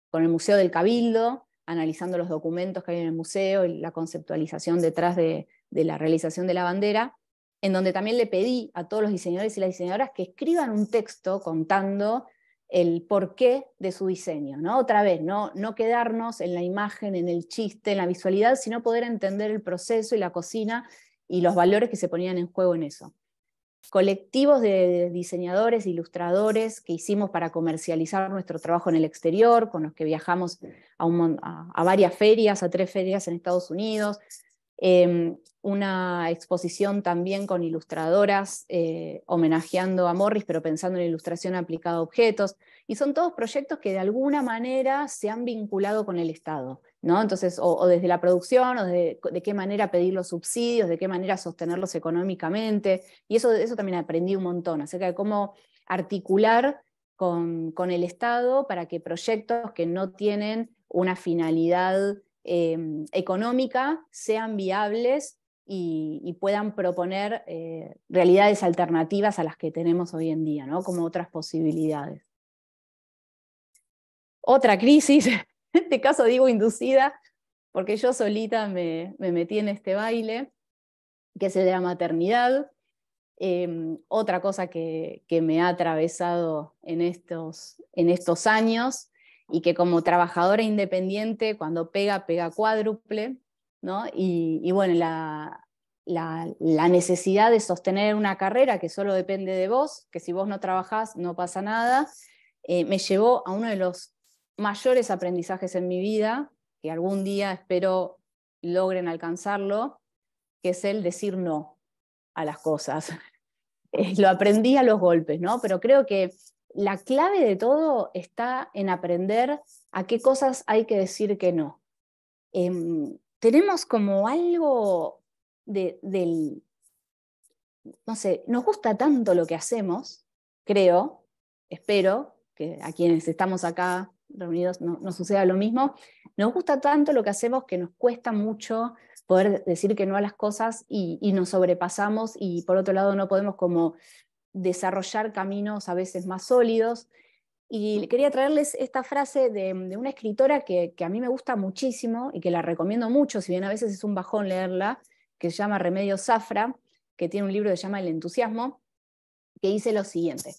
con el Museo del Cabildo, analizando los documentos que hay en el museo y la conceptualización detrás de, de la realización de la bandera, en donde también le pedí a todos los diseñadores y las diseñadoras que escriban un texto contando el porqué de su diseño, ¿no? Otra vez, ¿no? no quedarnos en la imagen, en el chiste, en la visualidad, sino poder entender el proceso y la cocina y los valores que se ponían en juego en eso. Colectivos de diseñadores, ilustradores que hicimos para comercializar nuestro trabajo en el exterior, con los que viajamos a, a varias ferias, a tres ferias en Estados Unidos, Em, una exposición también con ilustradoras eh, homenajeando a Morris, pero pensando en ilustración aplicada a objetos. Y son todos proyectos que de alguna manera se han vinculado con el Estado, ¿no? Entonces, o, desde la producción, o de, qué manera pedir los subsidios, de qué manera sostenerlos económicamente. Y eso, eso también aprendí un montón acerca de cómo articular con, con el Estado para que proyectos que no tienen una finalidad Em, económica sean viables y, puedan proponer eh, realidades alternativas a las que tenemos hoy en día, ¿no? como otras posibilidades. Otra crisis, en este caso digo inducida, porque yo solita me, metí en este baile, que es el de la maternidad. Em, otra cosa que, que, me ha atravesado en estos, en estos años y que como trabajadora e independiente, cuando pega, pega cuádruple, ¿no? Y, bueno, la, la, necesidad de sostener una carrera que solo depende de vos, que si vos no trabajás no pasa nada, eh, me llevó a uno de los mayores aprendizajes en mi vida, que algún día espero logren alcanzarlo, que es el decir no a las cosas. Eh, lo aprendí a los golpes, ¿no? Pero creo que la clave de todo está en aprender a qué cosas hay que decir que no. Em, tenemos como algo de, del, no sé, nos gusta tanto lo que hacemos, creo, espero que a quienes estamos acá reunidos no, suceda lo mismo, nos gusta tanto lo que hacemos que nos cuesta mucho poder decir que no a las cosas y, nos sobrepasamos y por otro lado no podemos como desarrollar caminos a veces más sólidos. Y quería traerles esta frase de, una escritora que, a mí me gusta muchísimo y que la recomiendo mucho, si bien a veces es un bajón leerla, que se llama Remedio Zafra, que tiene un libro que se llama El entusiasmo, que dice lo siguiente.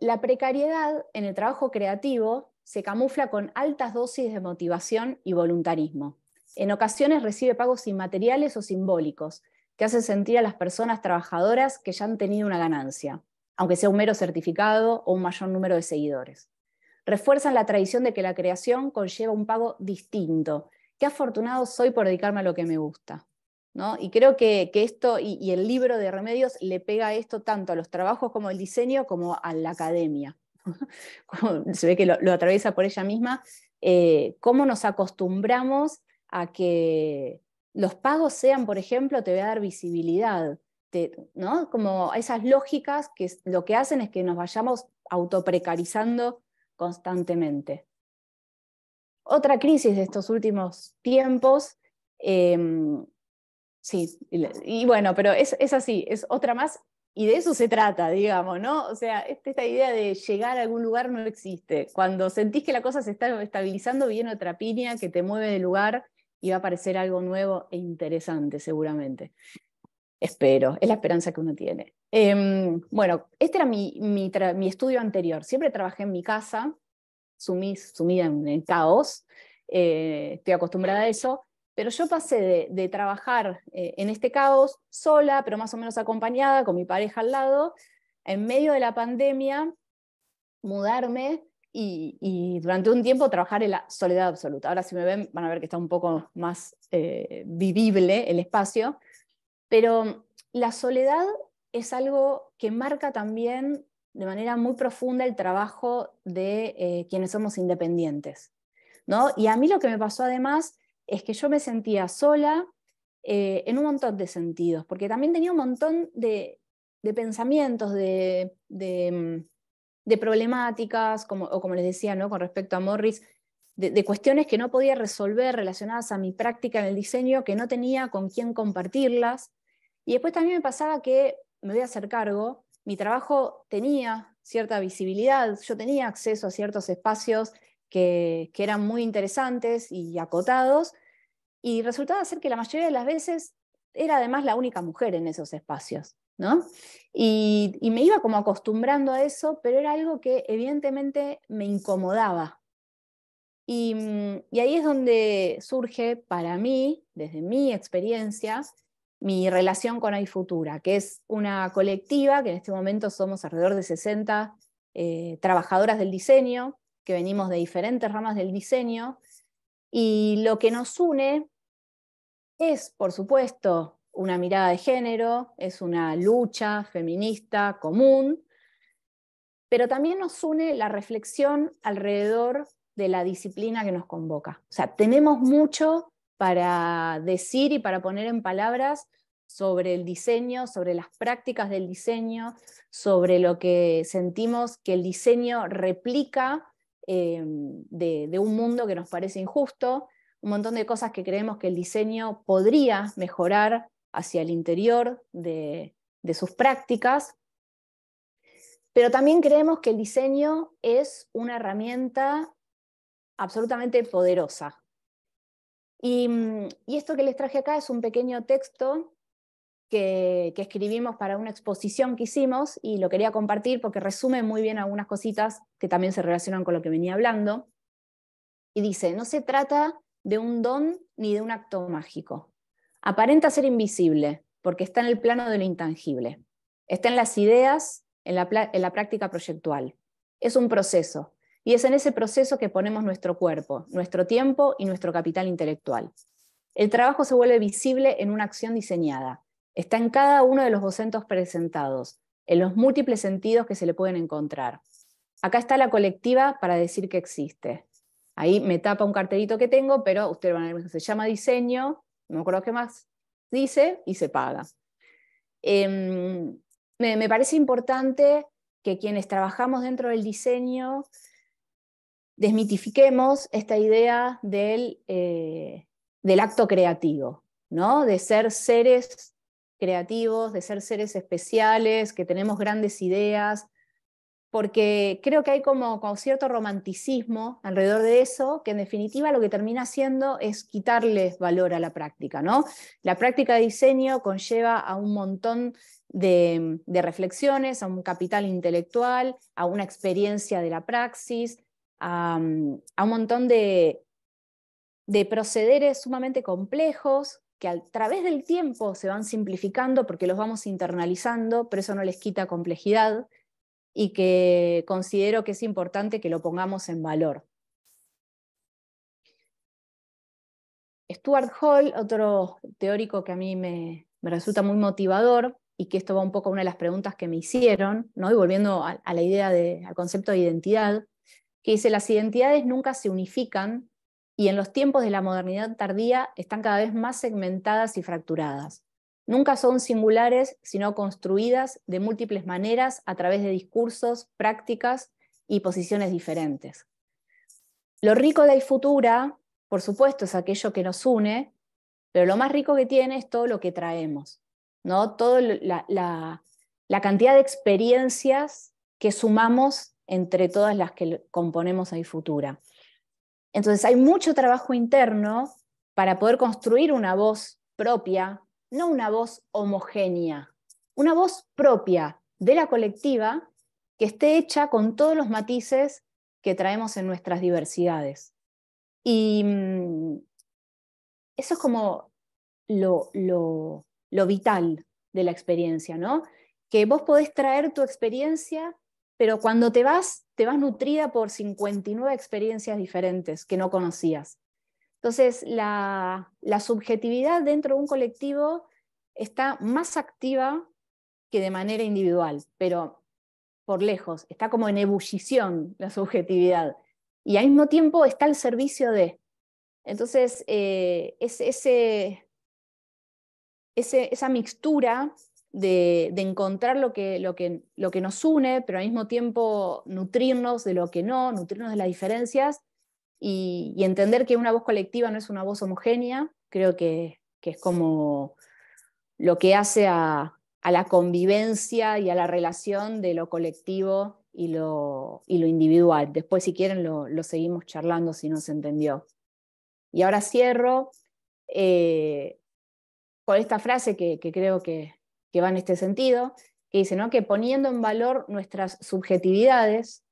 La precariedad en el trabajo creativo se camufla con altas dosis de motivación y voluntarismo. En ocasiones recibe pagos inmateriales o simbólicos, que hacen sentir a las personas trabajadoras que ya han tenido una ganancia, aunque sea un mero certificado o un mayor número de seguidores. Refuerzan la tradición de que la creación conlleva un pago distinto. Qué afortunado soy por dedicarme a lo que me gusta. ¿no? Y creo que, esto y, el libro de remedios le pega esto tanto a los trabajos como el diseño como a la academia. Se ve que lo, atraviesa por ella misma. Eh, cómo nos acostumbramos a que los pagos sean, por ejemplo, te voy a dar visibilidad, ¿no? Como esas lógicas que lo que hacen es que nos vayamos autoprecarizando constantemente. Otra crisis de estos últimos tiempos, em, sí, y, bueno, pero es, es así, es otra más y de eso se trata, digamos, ¿no? O sea, este, esta idea de llegar a algún lugar no existe. Cuando sentís que la cosa se está estabilizando, viene otra piña que te mueve de lugar y a aparecer algo nuevo e interesante seguramente. Espero, es la esperanza que uno tiene. Em, bueno, este era mi, estudio anterior. Siempre trabajé en mi casa, sumida en, el caos, eh, estoy acostumbrada a eso, pero yo pasé de, trabajar eh, en este caos sola, pero más o menos acompañada, con mi pareja al lado, en medio de la pandemia, mudarme y, durante un tiempo trabajar en la soledad absoluta. Ahora si me ven van a ver que está un poco más eh, vivible el espacio, pero la soledad es algo que marca también de manera muy profunda el trabajo de eh, quienes somos independientes. ¿no? Y a mí lo que me pasó además es que yo me sentía sola eh, en un montón de sentidos, porque también tenía un montón de, pensamientos, de mm, de problemáticas, como, o como les decía, ¿no? con respecto a Morris, de, cuestiones que no podía resolver relacionadas a mi práctica en el diseño, que no tenía con quién compartirlas. Y después también me pasaba que, me voy a hacer cargo, mi trabajo tenía cierta visibilidad, yo tenía acceso a ciertos espacios que eran muy interesantes y acotados, y resultaba ser que la mayoría de las veces era además la única mujer en esos espacios. ¿no? Y, me iba como acostumbrando a eso, pero era algo que evidentemente me incomodaba. Mm, y, ahí es donde surge para mí, desde mi experiencia, mi relación con Hay Futura, que es una colectiva que en este momento somos alrededor de 60 eh, trabajadoras del diseño, que venimos de diferentes ramas del diseño, y lo que nos une es, por supuesto, una mirada de género, es una lucha feminista común, pero también nos une la reflexión alrededor de la disciplina que nos convoca. O sea, tenemos mucho para decir y para poner en palabras sobre el diseño, sobre las prácticas del diseño, sobre lo que sentimos que el diseño replica em, de, de un mundo que nos parece injusto, un montón de cosas que creemos que el diseño podría mejorar hacia el interior de, sus prácticas, pero también creemos que el diseño es una herramienta absolutamente poderosa. Mm, y, esto que les traje acá es un pequeño texto que, que, escribimos para una exposición que hicimos y lo quería compartir porque resume muy bien algunas cositas que también se relacionan con lo que venía hablando. Y dice, no se trata de un don ni de un acto mágico aparenta ser invisible porque está en el plano de lo intangible. Está en las ideas, en la, práctica proyectual. Es un proceso, y es en ese proceso que ponemos nuestro cuerpo, nuestro tiempo y nuestro capital intelectual. El trabajo se vuelve visible en una acción diseñada. Está en cada uno de los bocentos presentados, en los múltiples sentidos que se le pueden encontrar. Acá está la colectiva para decir que existe. Ahí me tapa un carterito que tengo, pero ustedes van a ver, se llama diseño, no me acuerdo qué más dice, y se paga. Em, me, parece importante que quienes trabajamos dentro del diseño desmitifiquemos esta idea del, eh, del, acto creativo, ¿no? de ser seres creativos, de ser seres especiales, que tenemos grandes ideas, porque creo que hay como, cierto romanticismo alrededor de eso, que en definitiva lo que termina haciendo es quitarles valor a la práctica. La práctica de diseño conlleva a un montón de, reflexiones, a un capital intelectual, a una experiencia de la praxis, a, un montón de procederes sumamente complejos que a través del tiempo se van simplificando porque los vamos internalizando, pero eso no les quita complejidad y que considero que es importante que lo pongamos en valor. Stuart Hall, otro teórico que a mí me, resulta muy motivador y que esto va un poco a una de las preguntas que me hicieron, ¿no? y volviendo a, la idea, de, al concepto de identidad, que dice, las identidades nunca se unifican y en los tiempos de la modernidad tardía están cada vez más segmentadas y fracturadas. Nunca son singulares, sino construidas de múltiples maneras a través de discursos, prácticas y posiciones diferentes. Lo rico de Futura, por supuesto, es aquello que nos une, pero lo más rico que tiene es todo lo que traemos, ¿no? Toda la, cantidad de experiencias que sumamos entre todas las que componemos iFutura. Futura. Entonces hay mucho trabajo interno para poder construir una voz propia no una voz homogénea, una voz propia de la colectiva que esté hecha con todos los matices que traemos en nuestras diversidades. Y mm, eso es como lo, vital de la experiencia, ¿no? Que vos podés traer tu experiencia, pero cuando te vas, te vas nutrida por 59 experiencias diferentes que no conocías. Entonces, la, subjetividad dentro de un colectivo está más activa que de manera individual, pero por lejos, está como en ebullición la subjetividad. Y al mismo tiempo está al servicio de. Entonces, eh, esa mixtura de, de encontrar lo que, lo, que, lo que, nos une, pero al mismo tiempo nutrirnos de lo que no, nutrirnos de las diferencias, y, entender que una voz colectiva no es una voz homogénea, creo que, es como lo que hace a, la convivencia y a la relación de lo colectivo y lo, individual. Después, si quieren, lo, seguimos charlando si no se entendió. Y ahora cierro eh, con esta frase que, creo que, que va en este sentido, que dice ¿no? que poniendo en valor nuestras subjetividades,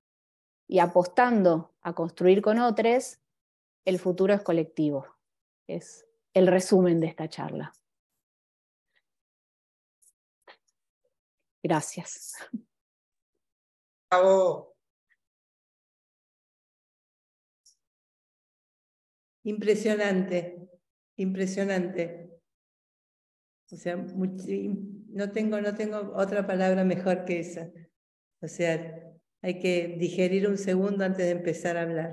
y apostando a construir con otros, el futuro es colectivo. Es el resumen de esta charla. Gracias. Bravo. Impresionante, impresionante. O sea, no tengo, no tengo otra palabra mejor que esa. O sea, hay que digerir un segundo antes de empezar a hablar.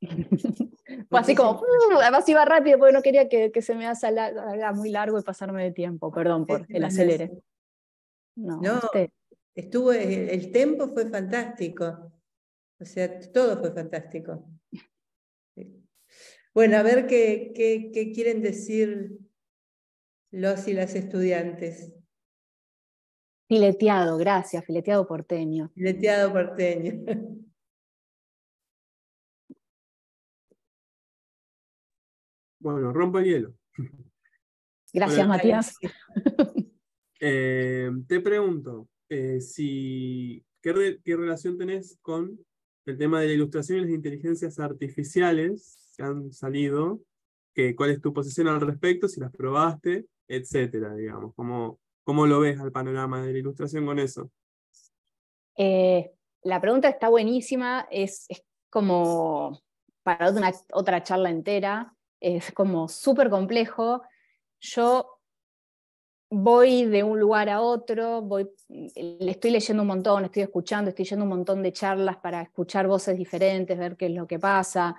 así como, uh", además iba rápido porque no quería que, se me haga muy largo y pasarme de tiempo, perdón por este el acelere. No, este. estuvo, el, el tiempo fue fantástico, o sea, todo fue fantástico. Bueno, a ver qué, qué quieren decir los y las estudiantes. Fileteado, gracias, fileteado porteño. Fileteado porteño. Bueno, rompo el hielo. Gracias, Matías. Eh, te pregunto, eh, si, ¿qué, relación tenés con el tema de la ilustración y las inteligencias artificiales que han salido? ¿Cuál es tu posición al respecto? Si las probaste, etcétera, digamos. Como, ¿Cómo lo ves al panorama de la ilustración con eso? Eh, la pregunta está buenísima, es, como para otra charla entera, es como súper complejo. Yo voy de un lugar a otro, voy, le estoy leyendo un montón, estoy escuchando, estoy yendo un montón de charlas para escuchar voces diferentes, ver qué es lo que pasa.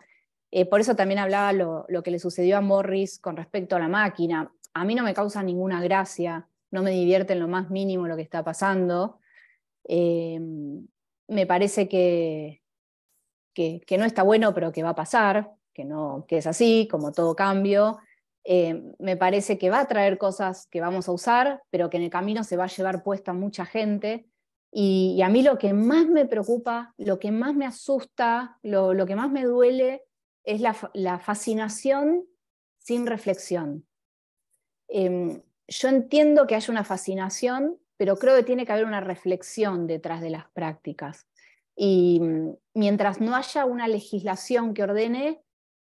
Eh, por eso también hablaba lo, que le sucedió a Morris con respecto a la máquina. A mí no me causa ninguna gracia no me divierte en lo más mínimo lo que está pasando. Eh, me parece que, que, no está bueno, pero que va a pasar, que, no, es así, como todo cambio. Eh, me parece que va a traer cosas que vamos a usar, pero que en el camino se va a llevar puesta mucha gente. Y, a mí lo que más me preocupa, lo que más me asusta, lo, que más me duele es la, fascinación sin reflexión. Em, yo entiendo que hay una fascinación, pero creo que tiene que haber una reflexión detrás de las prácticas. Y mm, mientras no haya una legislación que ordene,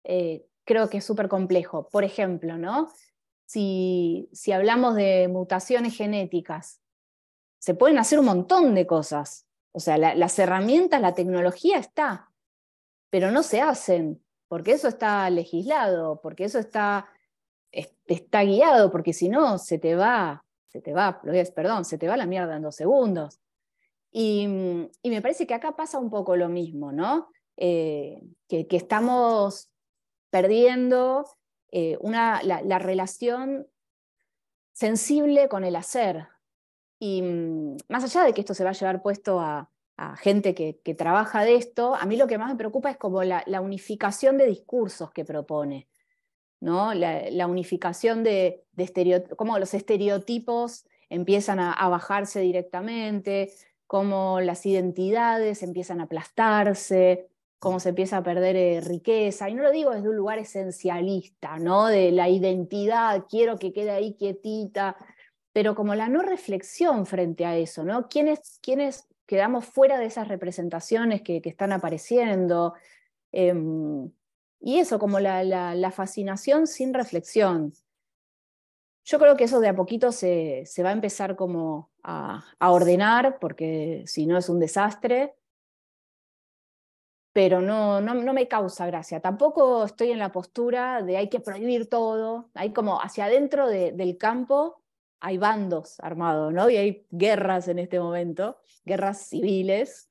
eh, creo que es súper complejo. Por ejemplo, ¿no? Si, si hablamos de mutaciones genéticas, se pueden hacer un montón de cosas. O sea, las herramientas, la tecnología está, pero no se hacen, porque eso está legislado, porque eso está está guiado, porque si no, se te va, se te va, perdón, se te va la mierda en dos segundos. Y, me parece que acá pasa un poco lo mismo, ¿no? Eh, que, estamos perdiendo eh, una, la, relación sensible con el hacer. Y mm, más allá de que esto se va a llevar puesto a, gente que, trabaja de esto, a mí lo que más me preocupa es como la unificación de discursos que propone la, unificación de, cómo los estereotipos empiezan a, bajarse directamente, cómo las identidades empiezan a aplastarse, cómo se empieza a perder eh, riqueza. Y no lo digo desde un lugar esencialista, ¿no? de la identidad, quiero que quede ahí quietita, pero como la no reflexión frente a eso, ¿no? ¿Quiénes, quiénes quedamos fuera de esas representaciones que, están apareciendo? Em, y eso, como la, fascinación sin reflexión. Yo creo que eso de a poquito se, va a empezar como a, ordenar, porque si no es un desastre, pero no, no, me causa gracia. Tampoco estoy en la postura de hay que prohibir todo. Hay como hacia adentro del campo hay bandos armados, ¿no? Y hay guerras en este momento, guerras civiles.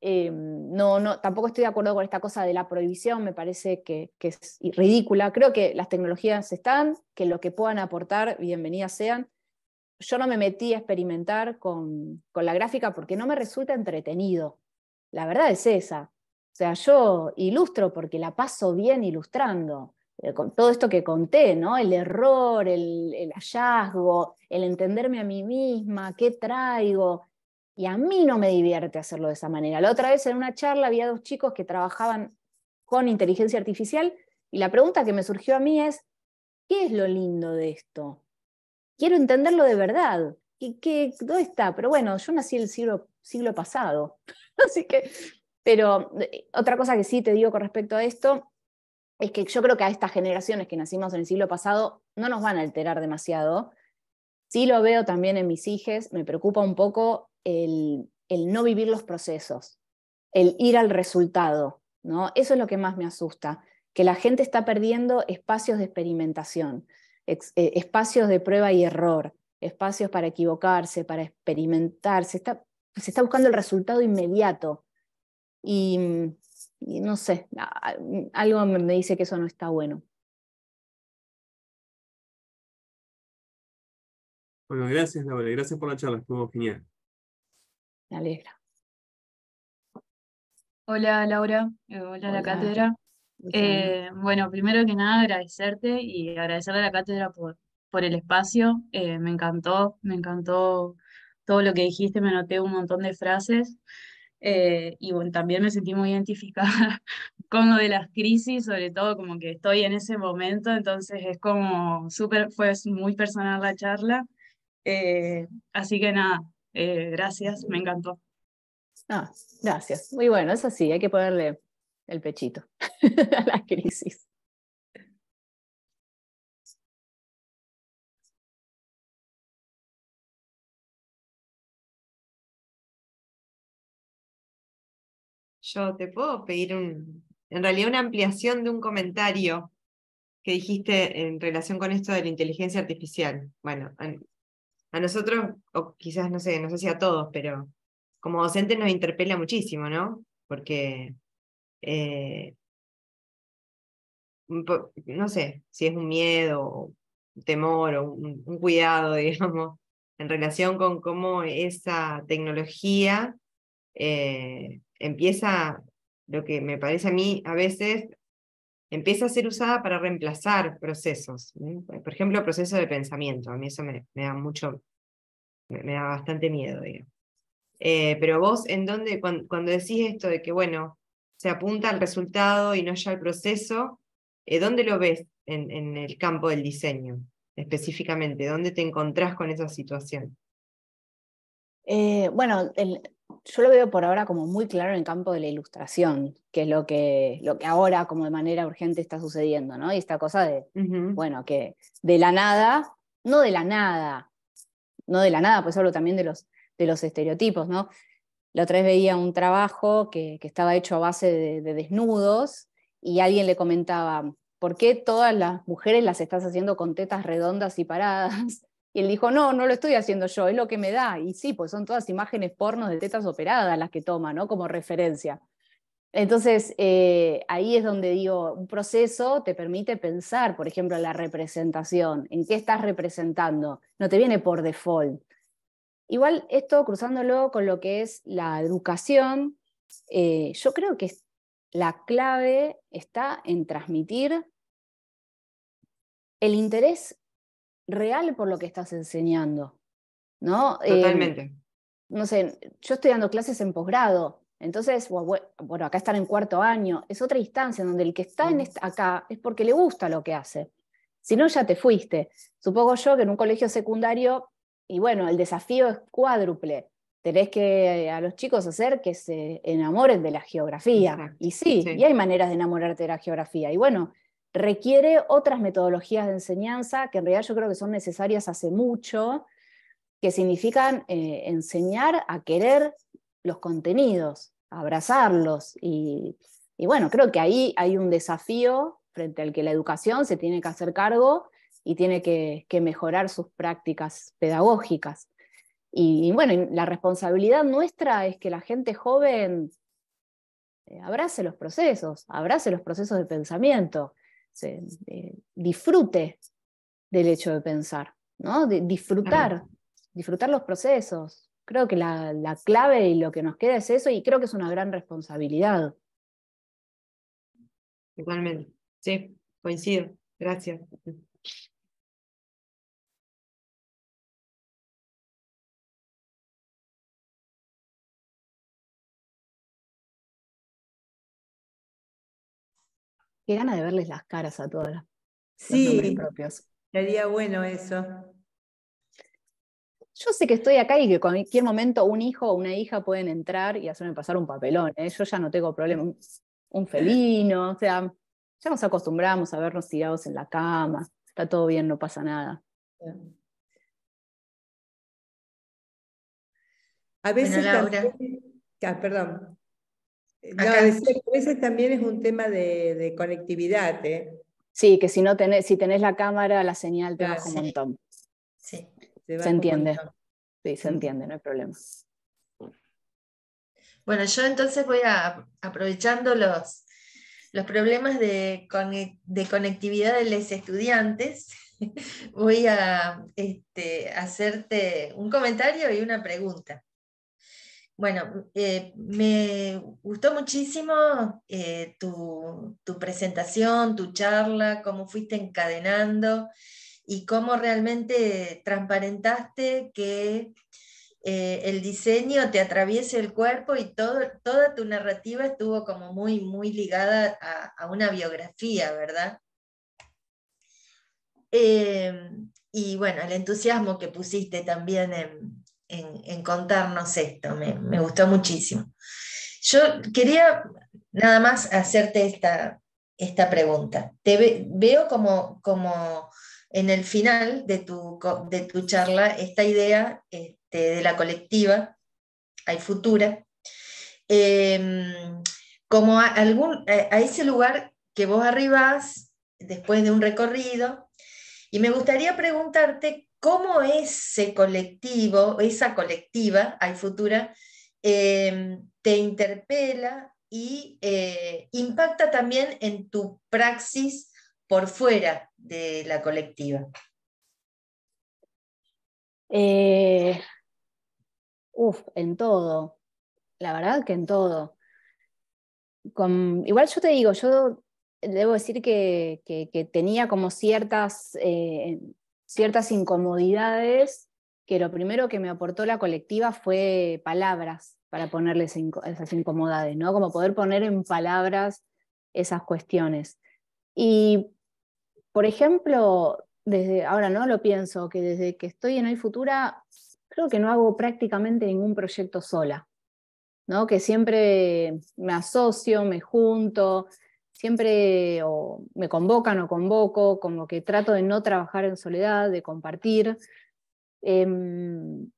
Eh, no, no, tampoco estoy de acuerdo con esta cosa de la prohibición, me parece que, es ridícula. Creo que las tecnologías están, que lo que puedan aportar, bienvenidas sean. Yo no me metí a experimentar con, la gráfica porque no me resulta entretenido. La verdad es esa. O sea, yo ilustro porque la paso bien ilustrando. Eh, con todo esto que conté, El error, el, el hallazgo, el entenderme a mí misma, qué traigo, y a mí no me divierte hacerlo de esa manera. La otra vez en una charla había dos chicos que trabajaban con inteligencia artificial y la pregunta que me surgió a mí es, ¿qué es lo lindo de esto? Quiero entenderlo de verdad. ¿Qué, qué, dónde está? Pero bueno, yo nací el siglo, siglo pasado. Así que, pero eh, otra cosa que sí te digo con respecto a esto es que yo creo que a estas generaciones que nacimos en el siglo pasado no nos van a alterar demasiado. Sí lo veo también en mis hijos, me preocupa un poco el, no vivir los procesos, el ir al resultado, ¿no? Eso es lo que más me asusta, que la gente está perdiendo espacios de experimentación, eh, espacios de prueba y error, espacios para equivocarse, para experimentar, se está, buscando el resultado inmediato. Y, no sé, algo me dice que eso no está bueno. Bueno, gracias gracias por la charla, estuvo genial. Me alegra. Hola Laura, eh, hola, la cátedra. Eh, bueno, primero que nada agradecerte y agradecerle a la cátedra por, por el espacio. Eh, me encantó, me encantó todo lo que dijiste, me anoté un montón de frases. y también me sentí muy identificada con lo de las crisis, sobre todo como que estoy en ese momento, entonces es como súper, fue muy personal la charla. así que nada, eh, gracias, me encantó. Ah, gracias. Muy bueno, es así, hay que ponerle el pechito a la crisis. Yo te puedo pedir un, en realidad una ampliación de un comentario que dijiste en relación con esto de la inteligencia artificial. Bueno, a nosotros, o quizás, no sé, no sé si a todos, pero como docente nos interpela muchísimo, ¿no? Porque, eh, no sé, si es un miedo, un temor o un, cuidado, digamos, en relación con cómo esa tecnología eh, empieza, lo que me parece a mí a veces, empieza a ser usada para reemplazar procesos. Por ejemplo, procesos de pensamiento. A mí eso me, da mucho, me, da bastante miedo, eh, pero vos, en dónde, cuando, decís esto de que, bueno, se apunta al resultado y no ya al proceso, eh, ¿dónde lo ves en, en, el campo del diseño específicamente? ¿Dónde te encontrás con esa situación? Eh, bueno, el, yo lo veo por ahora como muy claro en el campo de la ilustración, que es lo que, lo que ahora como de manera urgente está sucediendo, ¿no? Y esta cosa de, bueno, que de la nada, no de la nada, no de la nada, pues hablo también de los, de los estereotipos, ¿no? La otra vez veía un trabajo que, estaba hecho a base de, desnudos y alguien le comentaba, ¿por qué todas las mujeres las estás haciendo con tetas redondas y paradas? Y él dijo, no, no lo estoy haciendo yo, es lo que me da. Y sí, pues son todas imágenes pornos de tetas operadas las que toma, ¿no? Como referencia. Entonces, eh, ahí es donde digo, un proceso te permite pensar, por ejemplo, la representación, en qué estás representando, no te viene por default. Igual esto cruzándolo con lo que es la educación, eh, yo creo que la clave está en transmitir el interés real por lo que estás enseñando, ¿no? Totalmente. Em, no sé, yo estoy dando clases en posgrado, entonces, bueno, acá están en cuarto año, es otra instancia donde el que está en mm. acá es porque le gusta lo que hace. Si no, ya te fuiste. Supongo yo que en un colegio secundario, y bueno, el desafío es cuádruple. Tenés que a los chicos hacer que se enamoren de la geografía. Y sí, y hay maneras de enamorarte de la geografía. Y bueno, requiere otras metodologías de enseñanza que en realidad yo creo que son necesarias hace mucho, que significan eh, enseñar a querer los contenidos, abrazarlos. Y, bueno, creo que ahí hay un desafío frente al que la educación se tiene que hacer cargo y tiene que, mejorar sus prácticas pedagógicas. Y, bueno, la responsabilidad nuestra es que la gente joven eh, abrace los procesos, abrace los procesos de pensamiento, eh, disfrute del hecho de pensar, ¿no? De disfrutar, disfrutar los procesos. Creo que la, clave y lo que nos queda es eso y creo que es una gran responsabilidad. Igualmente, sí, coincido. Gracias. Qué gana de verles las caras a todas. Sí, propios. sería bueno eso. Yo sé que estoy acá y que en cualquier momento un hijo o una hija pueden entrar y hacerme pasar un papelón. ¿eh? Yo ya no tengo problema. Un, felino, o sea, ya nos acostumbramos a vernos tirados en la cama. Está todo bien, no pasa nada. A veces Laura. Ah, perdón. Eh, no, también es un tema de, conectividad. ¿eh? Sí, que si no tenés, si tenés la cámara, la señal te va ah, baja un montón. Sí. Se, entiende. Sí, se entiende, no hay problema. Bueno, yo entonces voy a, aprovechando los, los problemas de, conectividad de los estudiantes, voy a este, hacerte un comentario y una pregunta. Bueno, eh, me gustó muchísimo eh, tu, presentación, tu charla, cómo fuiste encadenando y cómo realmente transparentaste que eh, el diseño te atraviese el cuerpo y toda tu narrativa estuvo como muy, muy ligada a, a una biografía, ¿verdad? Em, y bueno, el entusiasmo que pusiste también en, en, contarnos esto, me, gustó muchísimo. Yo quería nada más hacerte esta, esta pregunta. Te veo como, como en el final de tu, de tu charla esta idea este, de la colectiva, hay futura, em, como a, algún, a ese lugar que vos arribás después de un recorrido, y me gustaría preguntarte cómo ese colectivo, esa colectiva, hay futura, eh, te interpela y eh, impacta también en tu praxis por fuera de la colectiva. Eh, uf, en todo. La verdad que en todo. igual yo te digo, yo debo decir que, tenía como ciertas, ciertas incomodidades que lo primero que me aportó la colectiva fue palabras para ponerles esas incomodidades, ¿no? Como poder poner en palabras esas cuestiones. Y, por ejemplo, desde ahora no lo pienso, que desde que estoy en el Futura, creo que no hago prácticamente ningún proyecto sola, ¿no? Que siempre me asocio, me junto, siempre me convocan o convoco, como que trato de no trabajar en soledad, de compartir. Em,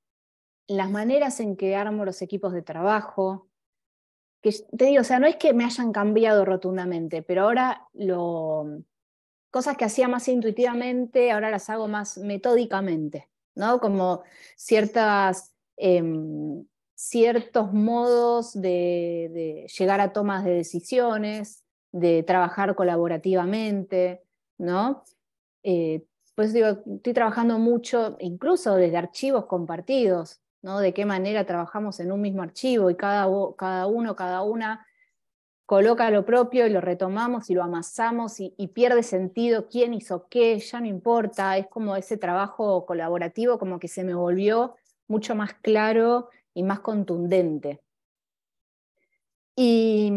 las maneras en que armo los equipos de trabajo, que te digo, o sea, no es que me hayan cambiado rotundamente, pero ahora lo, cosas que hacía más intuitivamente, ahora las hago más metódicamente, ¿no? Como ciertas, em, ciertos modos de, de, llegar a tomas de decisiones, de trabajar colaborativamente, ¿no? Eh, pues digo, estoy trabajando mucho, incluso desde archivos compartidos, ¿no? De qué manera trabajamos en un mismo archivo y cada, cada uno, cada una coloca lo propio y lo retomamos y lo amasamos y, pierde sentido quién hizo qué, ya no importa, es como ese trabajo colaborativo como que se me volvió mucho más claro y más contundente. Y,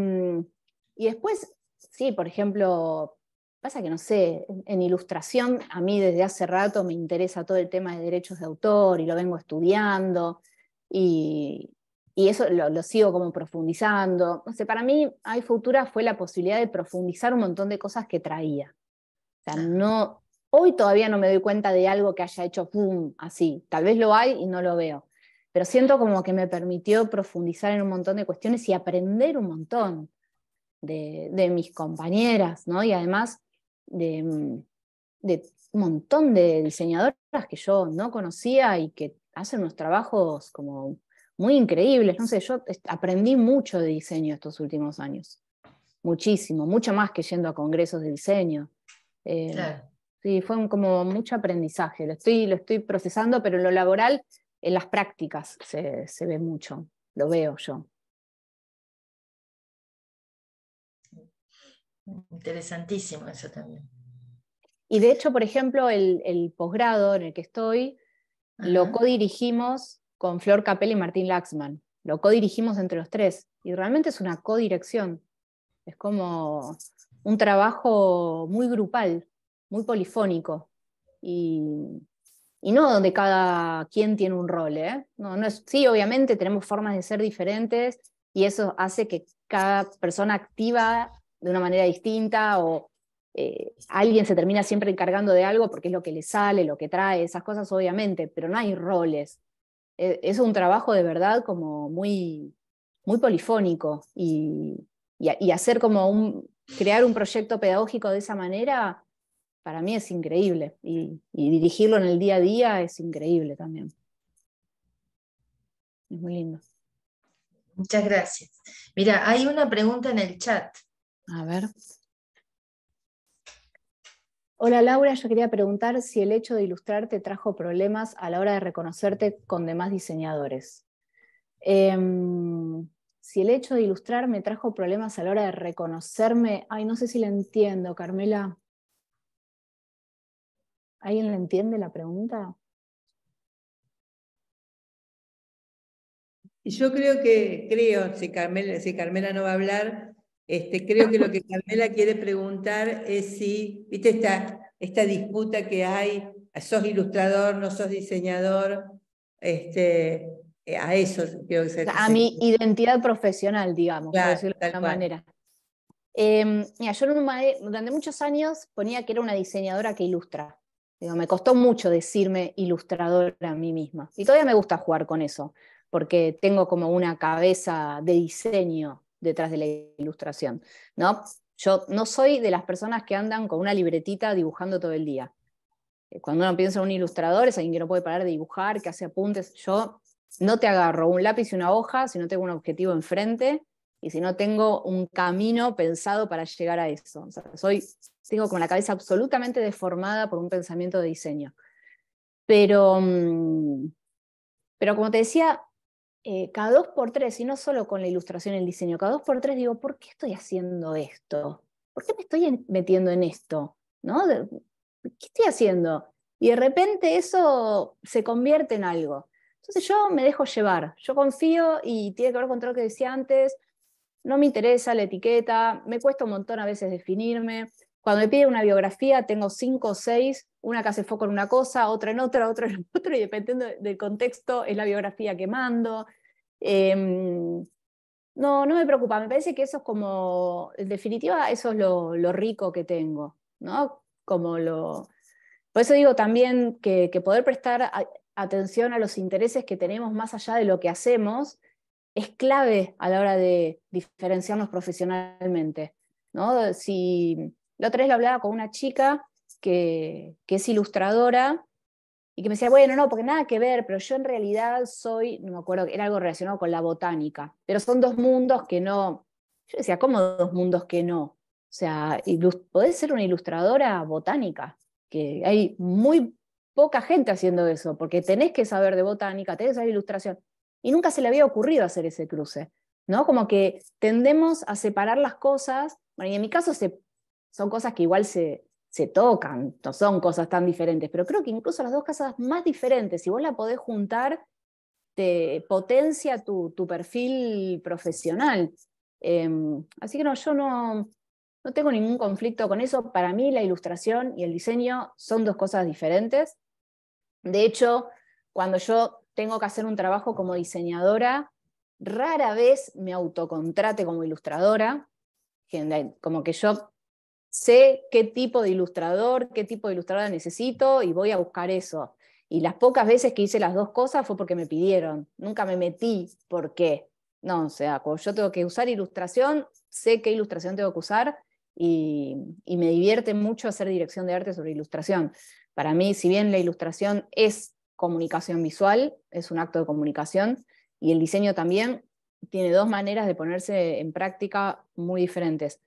y después sí, por ejemplo, pasa que no sé, en, ilustración a mí desde hace rato me interesa todo el tema de derechos de autor y lo vengo estudiando y, eso lo, sigo como profundizando. No sé, para mí hay Futura fue la posibilidad de profundizar un montón de cosas que traía. no, hoy todavía no me doy cuenta de algo que haya hecho boom así. Tal vez lo hay y no lo veo. Pero siento como que me permitió profundizar en un montón de cuestiones y aprender un montón de, mis compañeras, Y además mm, de, un montón de diseñadoras que yo no conocía y que hacen unos trabajos como muy increíbles. No sé, yo aprendí mucho de diseño estos últimos años. Muchísimo, mucho más que yendo a congresos de diseño. Eh, sí, fue como mucho aprendizaje. Lo estoy, lo estoy procesando, pero en lo laboral, en las prácticas se ve mucho, lo veo yo. Interesantísimo eso también. Y de hecho, por ejemplo, el, posgrado en el que estoy lo codirigimos con Flor Capel y Martín Laxman. Lo codirigimos entre los tres. Y realmente es una codirección. Es como un trabajo muy grupal, muy polifónico. Y, no donde cada quien tiene un rol. ¿eh? No, no es, sí, obviamente tenemos formas de ser diferentes y eso hace que cada persona activa de una manera distinta o eh, alguien se termina siempre encargando de algo porque es lo que le sale, lo que trae, esas cosas obviamente, pero no hay roles. E, es un trabajo de verdad como muy, muy polifónico y, hacer como un, crear un proyecto pedagógico de esa manera para mí es increíble y, y dirigirlo en el día a día es increíble también. Es muy lindo. Muchas gracias. Mira, hay una pregunta en el chat a ver. Hola Laura, yo quería preguntar si el hecho de ilustrarte trajo problemas a la hora de reconocerte con demás diseñadores. Em, si el hecho de ilustrarme trajo problemas a la hora de reconocerme, ay, no sé si la entiendo, Carmela. ¿Alguien le entiende la pregunta? Yo creo que, creo, si Carmela no va a hablar, este, creo que lo que Carmela quiere preguntar es si, viste, esta, esta disputa que hay, sos ilustrador, no sos diseñador, este, eh, a eso creo que se A mi identidad profesional, digamos, por decirlo de alguna manera. Eh, yo durante muchos años ponía que era una diseñadora que ilustra. Digo, me costó mucho decirme ilustradora a mí misma. Y todavía me gusta jugar con eso, porque tengo como una cabeza de diseño detrás de la ilustración, ¿no? Yo no soy de las personas que andan con una libretita dibujando todo el día. Eh, cuando uno piensa en un ilustrador, es alguien que no puede parar de dibujar, que hace apuntes. Yo no te agarro un lápiz y una hoja si no tengo un objetivo enfrente y si no tengo un camino pensado para llegar a eso. soy, tengo con la cabeza absolutamente deformada por un pensamiento de diseño. Pero, mm, pero como te decía, eh, cada dos por tres, y no solo con la ilustración y el diseño, cada dos por tres digo, ¿por qué estoy haciendo esto? ¿Por qué me estoy metiendo en esto? ¿Qué estoy haciendo? Y de repente eso se convierte en algo. Entonces yo me dejo llevar, yo confío y tiene que ver con todo lo que decía antes, no me interesa la etiqueta, me cuesta un montón a veces definirme, cuando me piden una biografía, tengo cinco o seis, una que hace foco en una cosa, otra en otra, otra en otra, y dependiendo del contexto es la biografía que mando. Em, no, no me preocupa, me parece que eso es como, en definitiva, eso es lo, rico que tengo, ¿no? Como lo... Por eso digo también que, poder prestar atención a los intereses que tenemos más allá de lo que hacemos es clave a la hora de diferenciarnos profesionalmente. ¿no? Si, la otra vez lo hablaba con una chica que, es ilustradora y que me decía, bueno, no, porque nada que ver, pero yo en realidad soy, no me acuerdo, era algo relacionado con la botánica, pero son dos mundos que no. Yo decía, ¿cómo dos mundos que no? O sea, podés ser una ilustradora botánica, que hay muy poca gente haciendo eso, porque tenés que saber de botánica, tenés que saber ilustración. Y nunca se le había ocurrido hacer ese cruce, ¿no? Como que tendemos a separar las cosas, bueno, y en mi caso se son cosas que igual se, se tocan, no son cosas tan diferentes, pero creo que incluso las dos casas más diferentes, si vos la podés juntar, te potencia tu, tu perfil profesional. Em, así que no, yo no, no tengo ningún conflicto con eso. Para mí la ilustración y el diseño son dos cosas diferentes. De hecho, cuando yo tengo que hacer un trabajo como diseñadora, rara vez me autocontrate como ilustradora. Como que yo sé qué tipo de ilustrador, qué tipo de ilustradora necesito y voy a buscar eso. Y las pocas veces que hice las dos cosas fue porque me pidieron, nunca me metí por qué. No, o sea, cuando yo tengo que usar ilustración, sé qué ilustración tengo que usar y me divierte mucho hacer dirección de arte sobre ilustración. Para mí, si bien la ilustración es comunicación visual, es un acto de comunicación, y el diseño también tiene dos maneras de ponerse en práctica muy diferentes.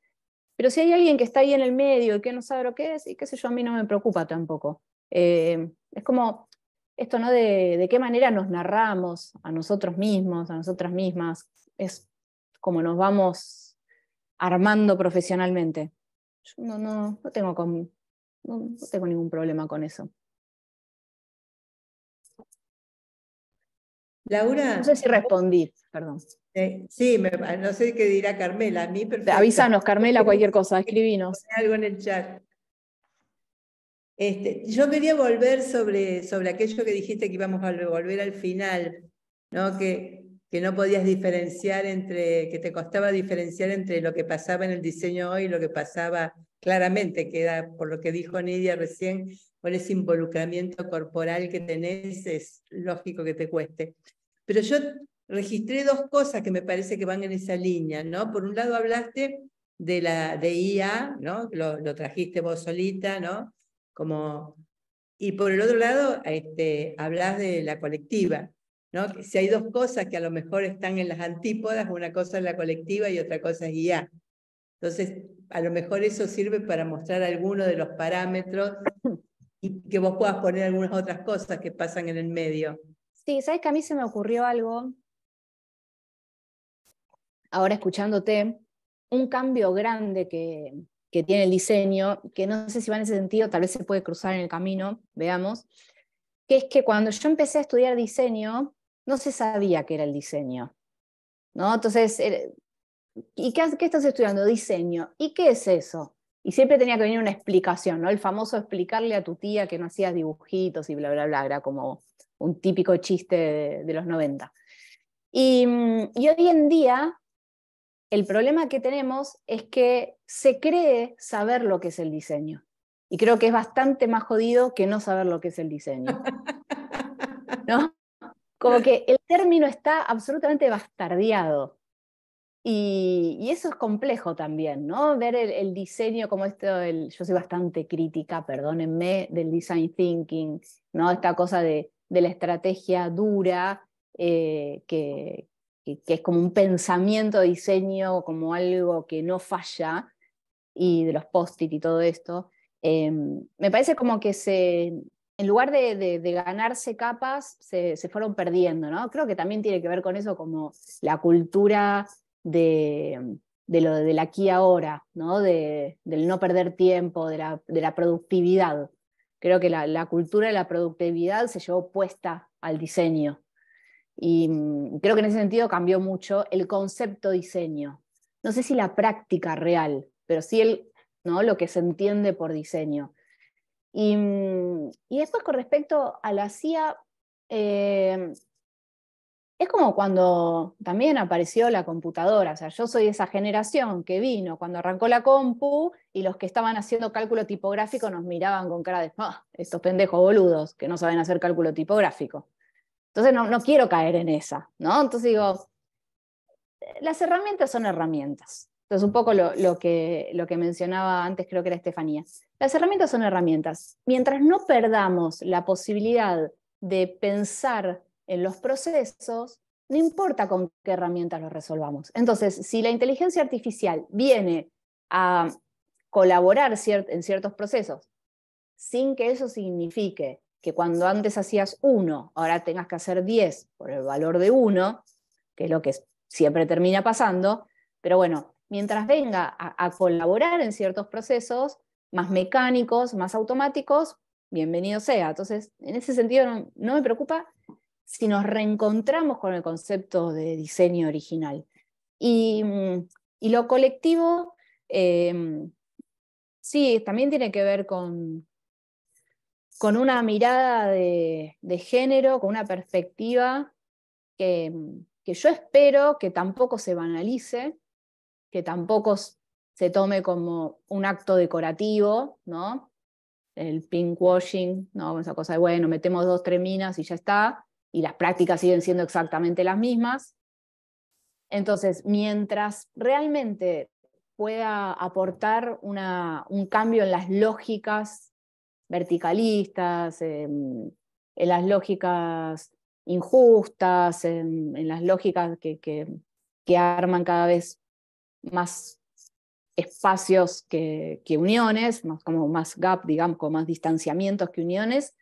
Pero si hay alguien que está ahí en el medio y que no sabe lo que es, y qué sé yo, a mí no me preocupa tampoco. Eh, es como esto, ¿no? De, qué manera nos narramos a nosotros mismos, a nosotras mismas. Es como nos vamos armando profesionalmente. Yo no, no, tengo no tengo ningún problema con eso. Laura. No sé si respondí, perdón. Eh, sí, no sé qué dirá Carmela, a mí Avísanos, Carmela, cualquier cosa, escribinos. Algo en el chat. Este, yo quería volver sobre, sobre aquello que dijiste que íbamos a volver al final, ¿no? Que, que no podías diferenciar entre, que te costaba diferenciar entre lo que pasaba en el diseño hoy y lo que pasaba claramente, que era por lo que dijo Nidia recién, Por ese involucramiento corporal que tenés, es lógico que te cueste. Pero yo registré dos cosas que me parece que van en esa línea, ¿no? Por un lado hablaste de la de IA, ¿no? Lo, trajiste vos solita, ¿no? Como, y por el otro lado, este, hablas de la colectiva, ¿no? Si hay dos cosas que a lo mejor están en las antípodas, una cosa es la colectiva y otra cosa es IA. Entonces, a lo mejor eso sirve para mostrar algunos de los parámetros y que vos puedas poner algunas otras cosas que pasan en el medio. Sí, sabes que a mí se me ocurrió algo, ahora escuchándote, un cambio grande que, que tiene el diseño, que no sé si va en ese sentido, tal vez se puede cruzar en el camino, veamos, que es que cuando yo empecé a estudiar diseño, no se sabía qué era el diseño. ¿no? Entonces, eh, ¿y qué, estás estudiando? Diseño. ¿Y qué es eso? Y siempre tenía que venir una explicación, ¿no? El famoso explicarle a tu tía que no hacías dibujitos y bla, bla, bla, era como un típico chiste de, los 90. Mm, y, hoy en día, el problema que tenemos es que se cree saber lo que es el diseño. Y creo que es bastante más jodido que no saber lo que es el diseño. ¿No? Como que el término está absolutamente bastardeado. Y, eso es complejo también, ¿no? Ver el, diseño como esto, el, yo soy bastante crítica, perdónenme, del design thinking, ¿no? Esta cosa de de la estrategia dura, eh, que, es como un pensamiento de diseño, como algo que no falla, y de los post-it y todo esto. Eh, me parece como que se, en lugar de, ganarse capas, se, fueron perdiendo, ¿no? Creo que también tiene que ver con eso, como la cultura de, de lo del aquí ahora, ¿no? del no perder tiempo, de la, la productividad creo que la, cultura de la productividad se llevó puesta al diseño. Y mm, creo que en ese sentido cambió mucho el concepto diseño. No sé si la práctica real, pero sí el, ¿no? lo que se entiende por diseño. Y, mm, y después con respecto a la CIA, eh, es como cuando también apareció la computadora, o sea, yo soy esa generación que vino cuando arrancó la compu y los que estaban haciendo cálculo tipográfico nos miraban con cara de, ah, estos pendejos boludos que no saben hacer cálculo tipográfico. Entonces no, quiero caer en esa, ¿no? Entonces digo, las herramientas son herramientas. Entonces, un poco lo, que, lo que mencionaba antes, creo que era Estefanía. Las herramientas son herramientas. Mientras no perdamos la posibilidad de pensar en los procesos, no importa con qué herramientas lo resolvamos. Entonces, si la inteligencia artificial viene a colaborar en ciertos procesos, sin que eso signifique que cuando antes hacías uno, ahora tengas que hacer diez por el valor de uno, que es lo que siempre termina pasando, pero bueno, mientras venga a, colaborar en ciertos procesos más mecánicos, más automáticos, bienvenido sea. Entonces, en ese sentido no me preocupa si nos reencontramos con el concepto de diseño original. Y, mm, lo colectivo, em, sí, también tiene que ver con, con una mirada de, género, con una perspectiva que, yo espero que tampoco se banalice, que tampoco se tome como un acto decorativo, ¿no? El pinkwashing, ¿no? Esa cosa de, bueno, metemos dos, tres minas y ya está, y las prácticas siguen siendo exactamente las mismas. Entonces, mientras realmente pueda aportar un cambio en las lógicas verticalistas, en, las lógicas injustas, en, las lógicas que, arman cada vez más espacios que, uniones, más, como más gap, digamos, con más distanciamientos que uniones,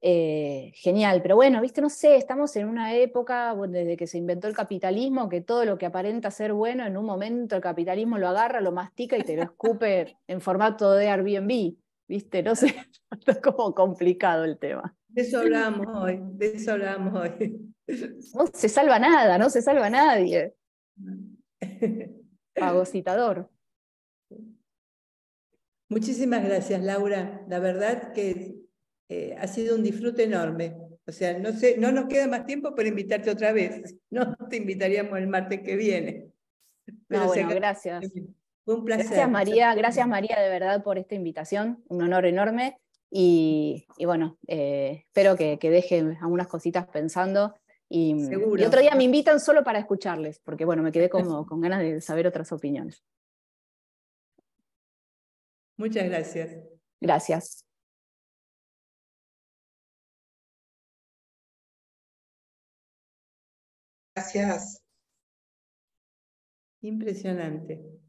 eh, genial, pero bueno, viste, no sé, estamos en una época desde que se inventó el capitalismo, que todo lo que aparenta ser bueno, en un momento el capitalismo lo agarra, lo mastica y te lo escupe en formato de Airbnb, viste, no sé, es como complicado el tema. De eso hablamos hoy, de eso hablamos hoy. No se salva nada, no se salva nadie. Pagocitador. Muchísimas gracias, Laura. La verdad que eh, ha sido un disfrute enorme. O sea, no, sé, no nos queda más tiempo para invitarte otra vez. No te invitaríamos el martes que viene. gracias. Fue un placer. Gracias María, gracias María de verdad por esta invitación, un honor enorme. Y, bueno, eh, espero que, dejen algunas cositas pensando. Y, y, otro día me invitan solo para escucharles, porque bueno, me quedé como, con ganas de saber otras opiniones. Muchas gracias. Gracias. Gracias. Impresionante.